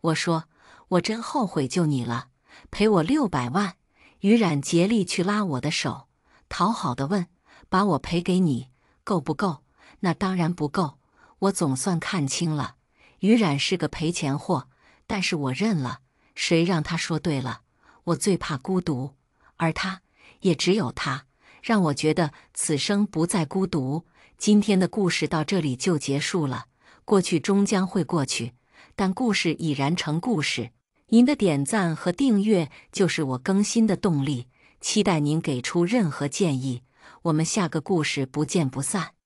我说：“我真后悔救你了。”赔我六百万。于染竭力去拉我的手，讨好的问：“把我赔给你够不够？”那当然不够。我总算看清了，于染是个赔钱货，但是我认了。谁让他说对了？我最怕孤独，而他也只有他，让我觉得此生不再孤独。今天的故事到这里就结束了。过去终将会过去，但故事已然成故事。您的点赞和订阅就是我更新的动力。期待您给出任何建议。我们下个故事不见不散。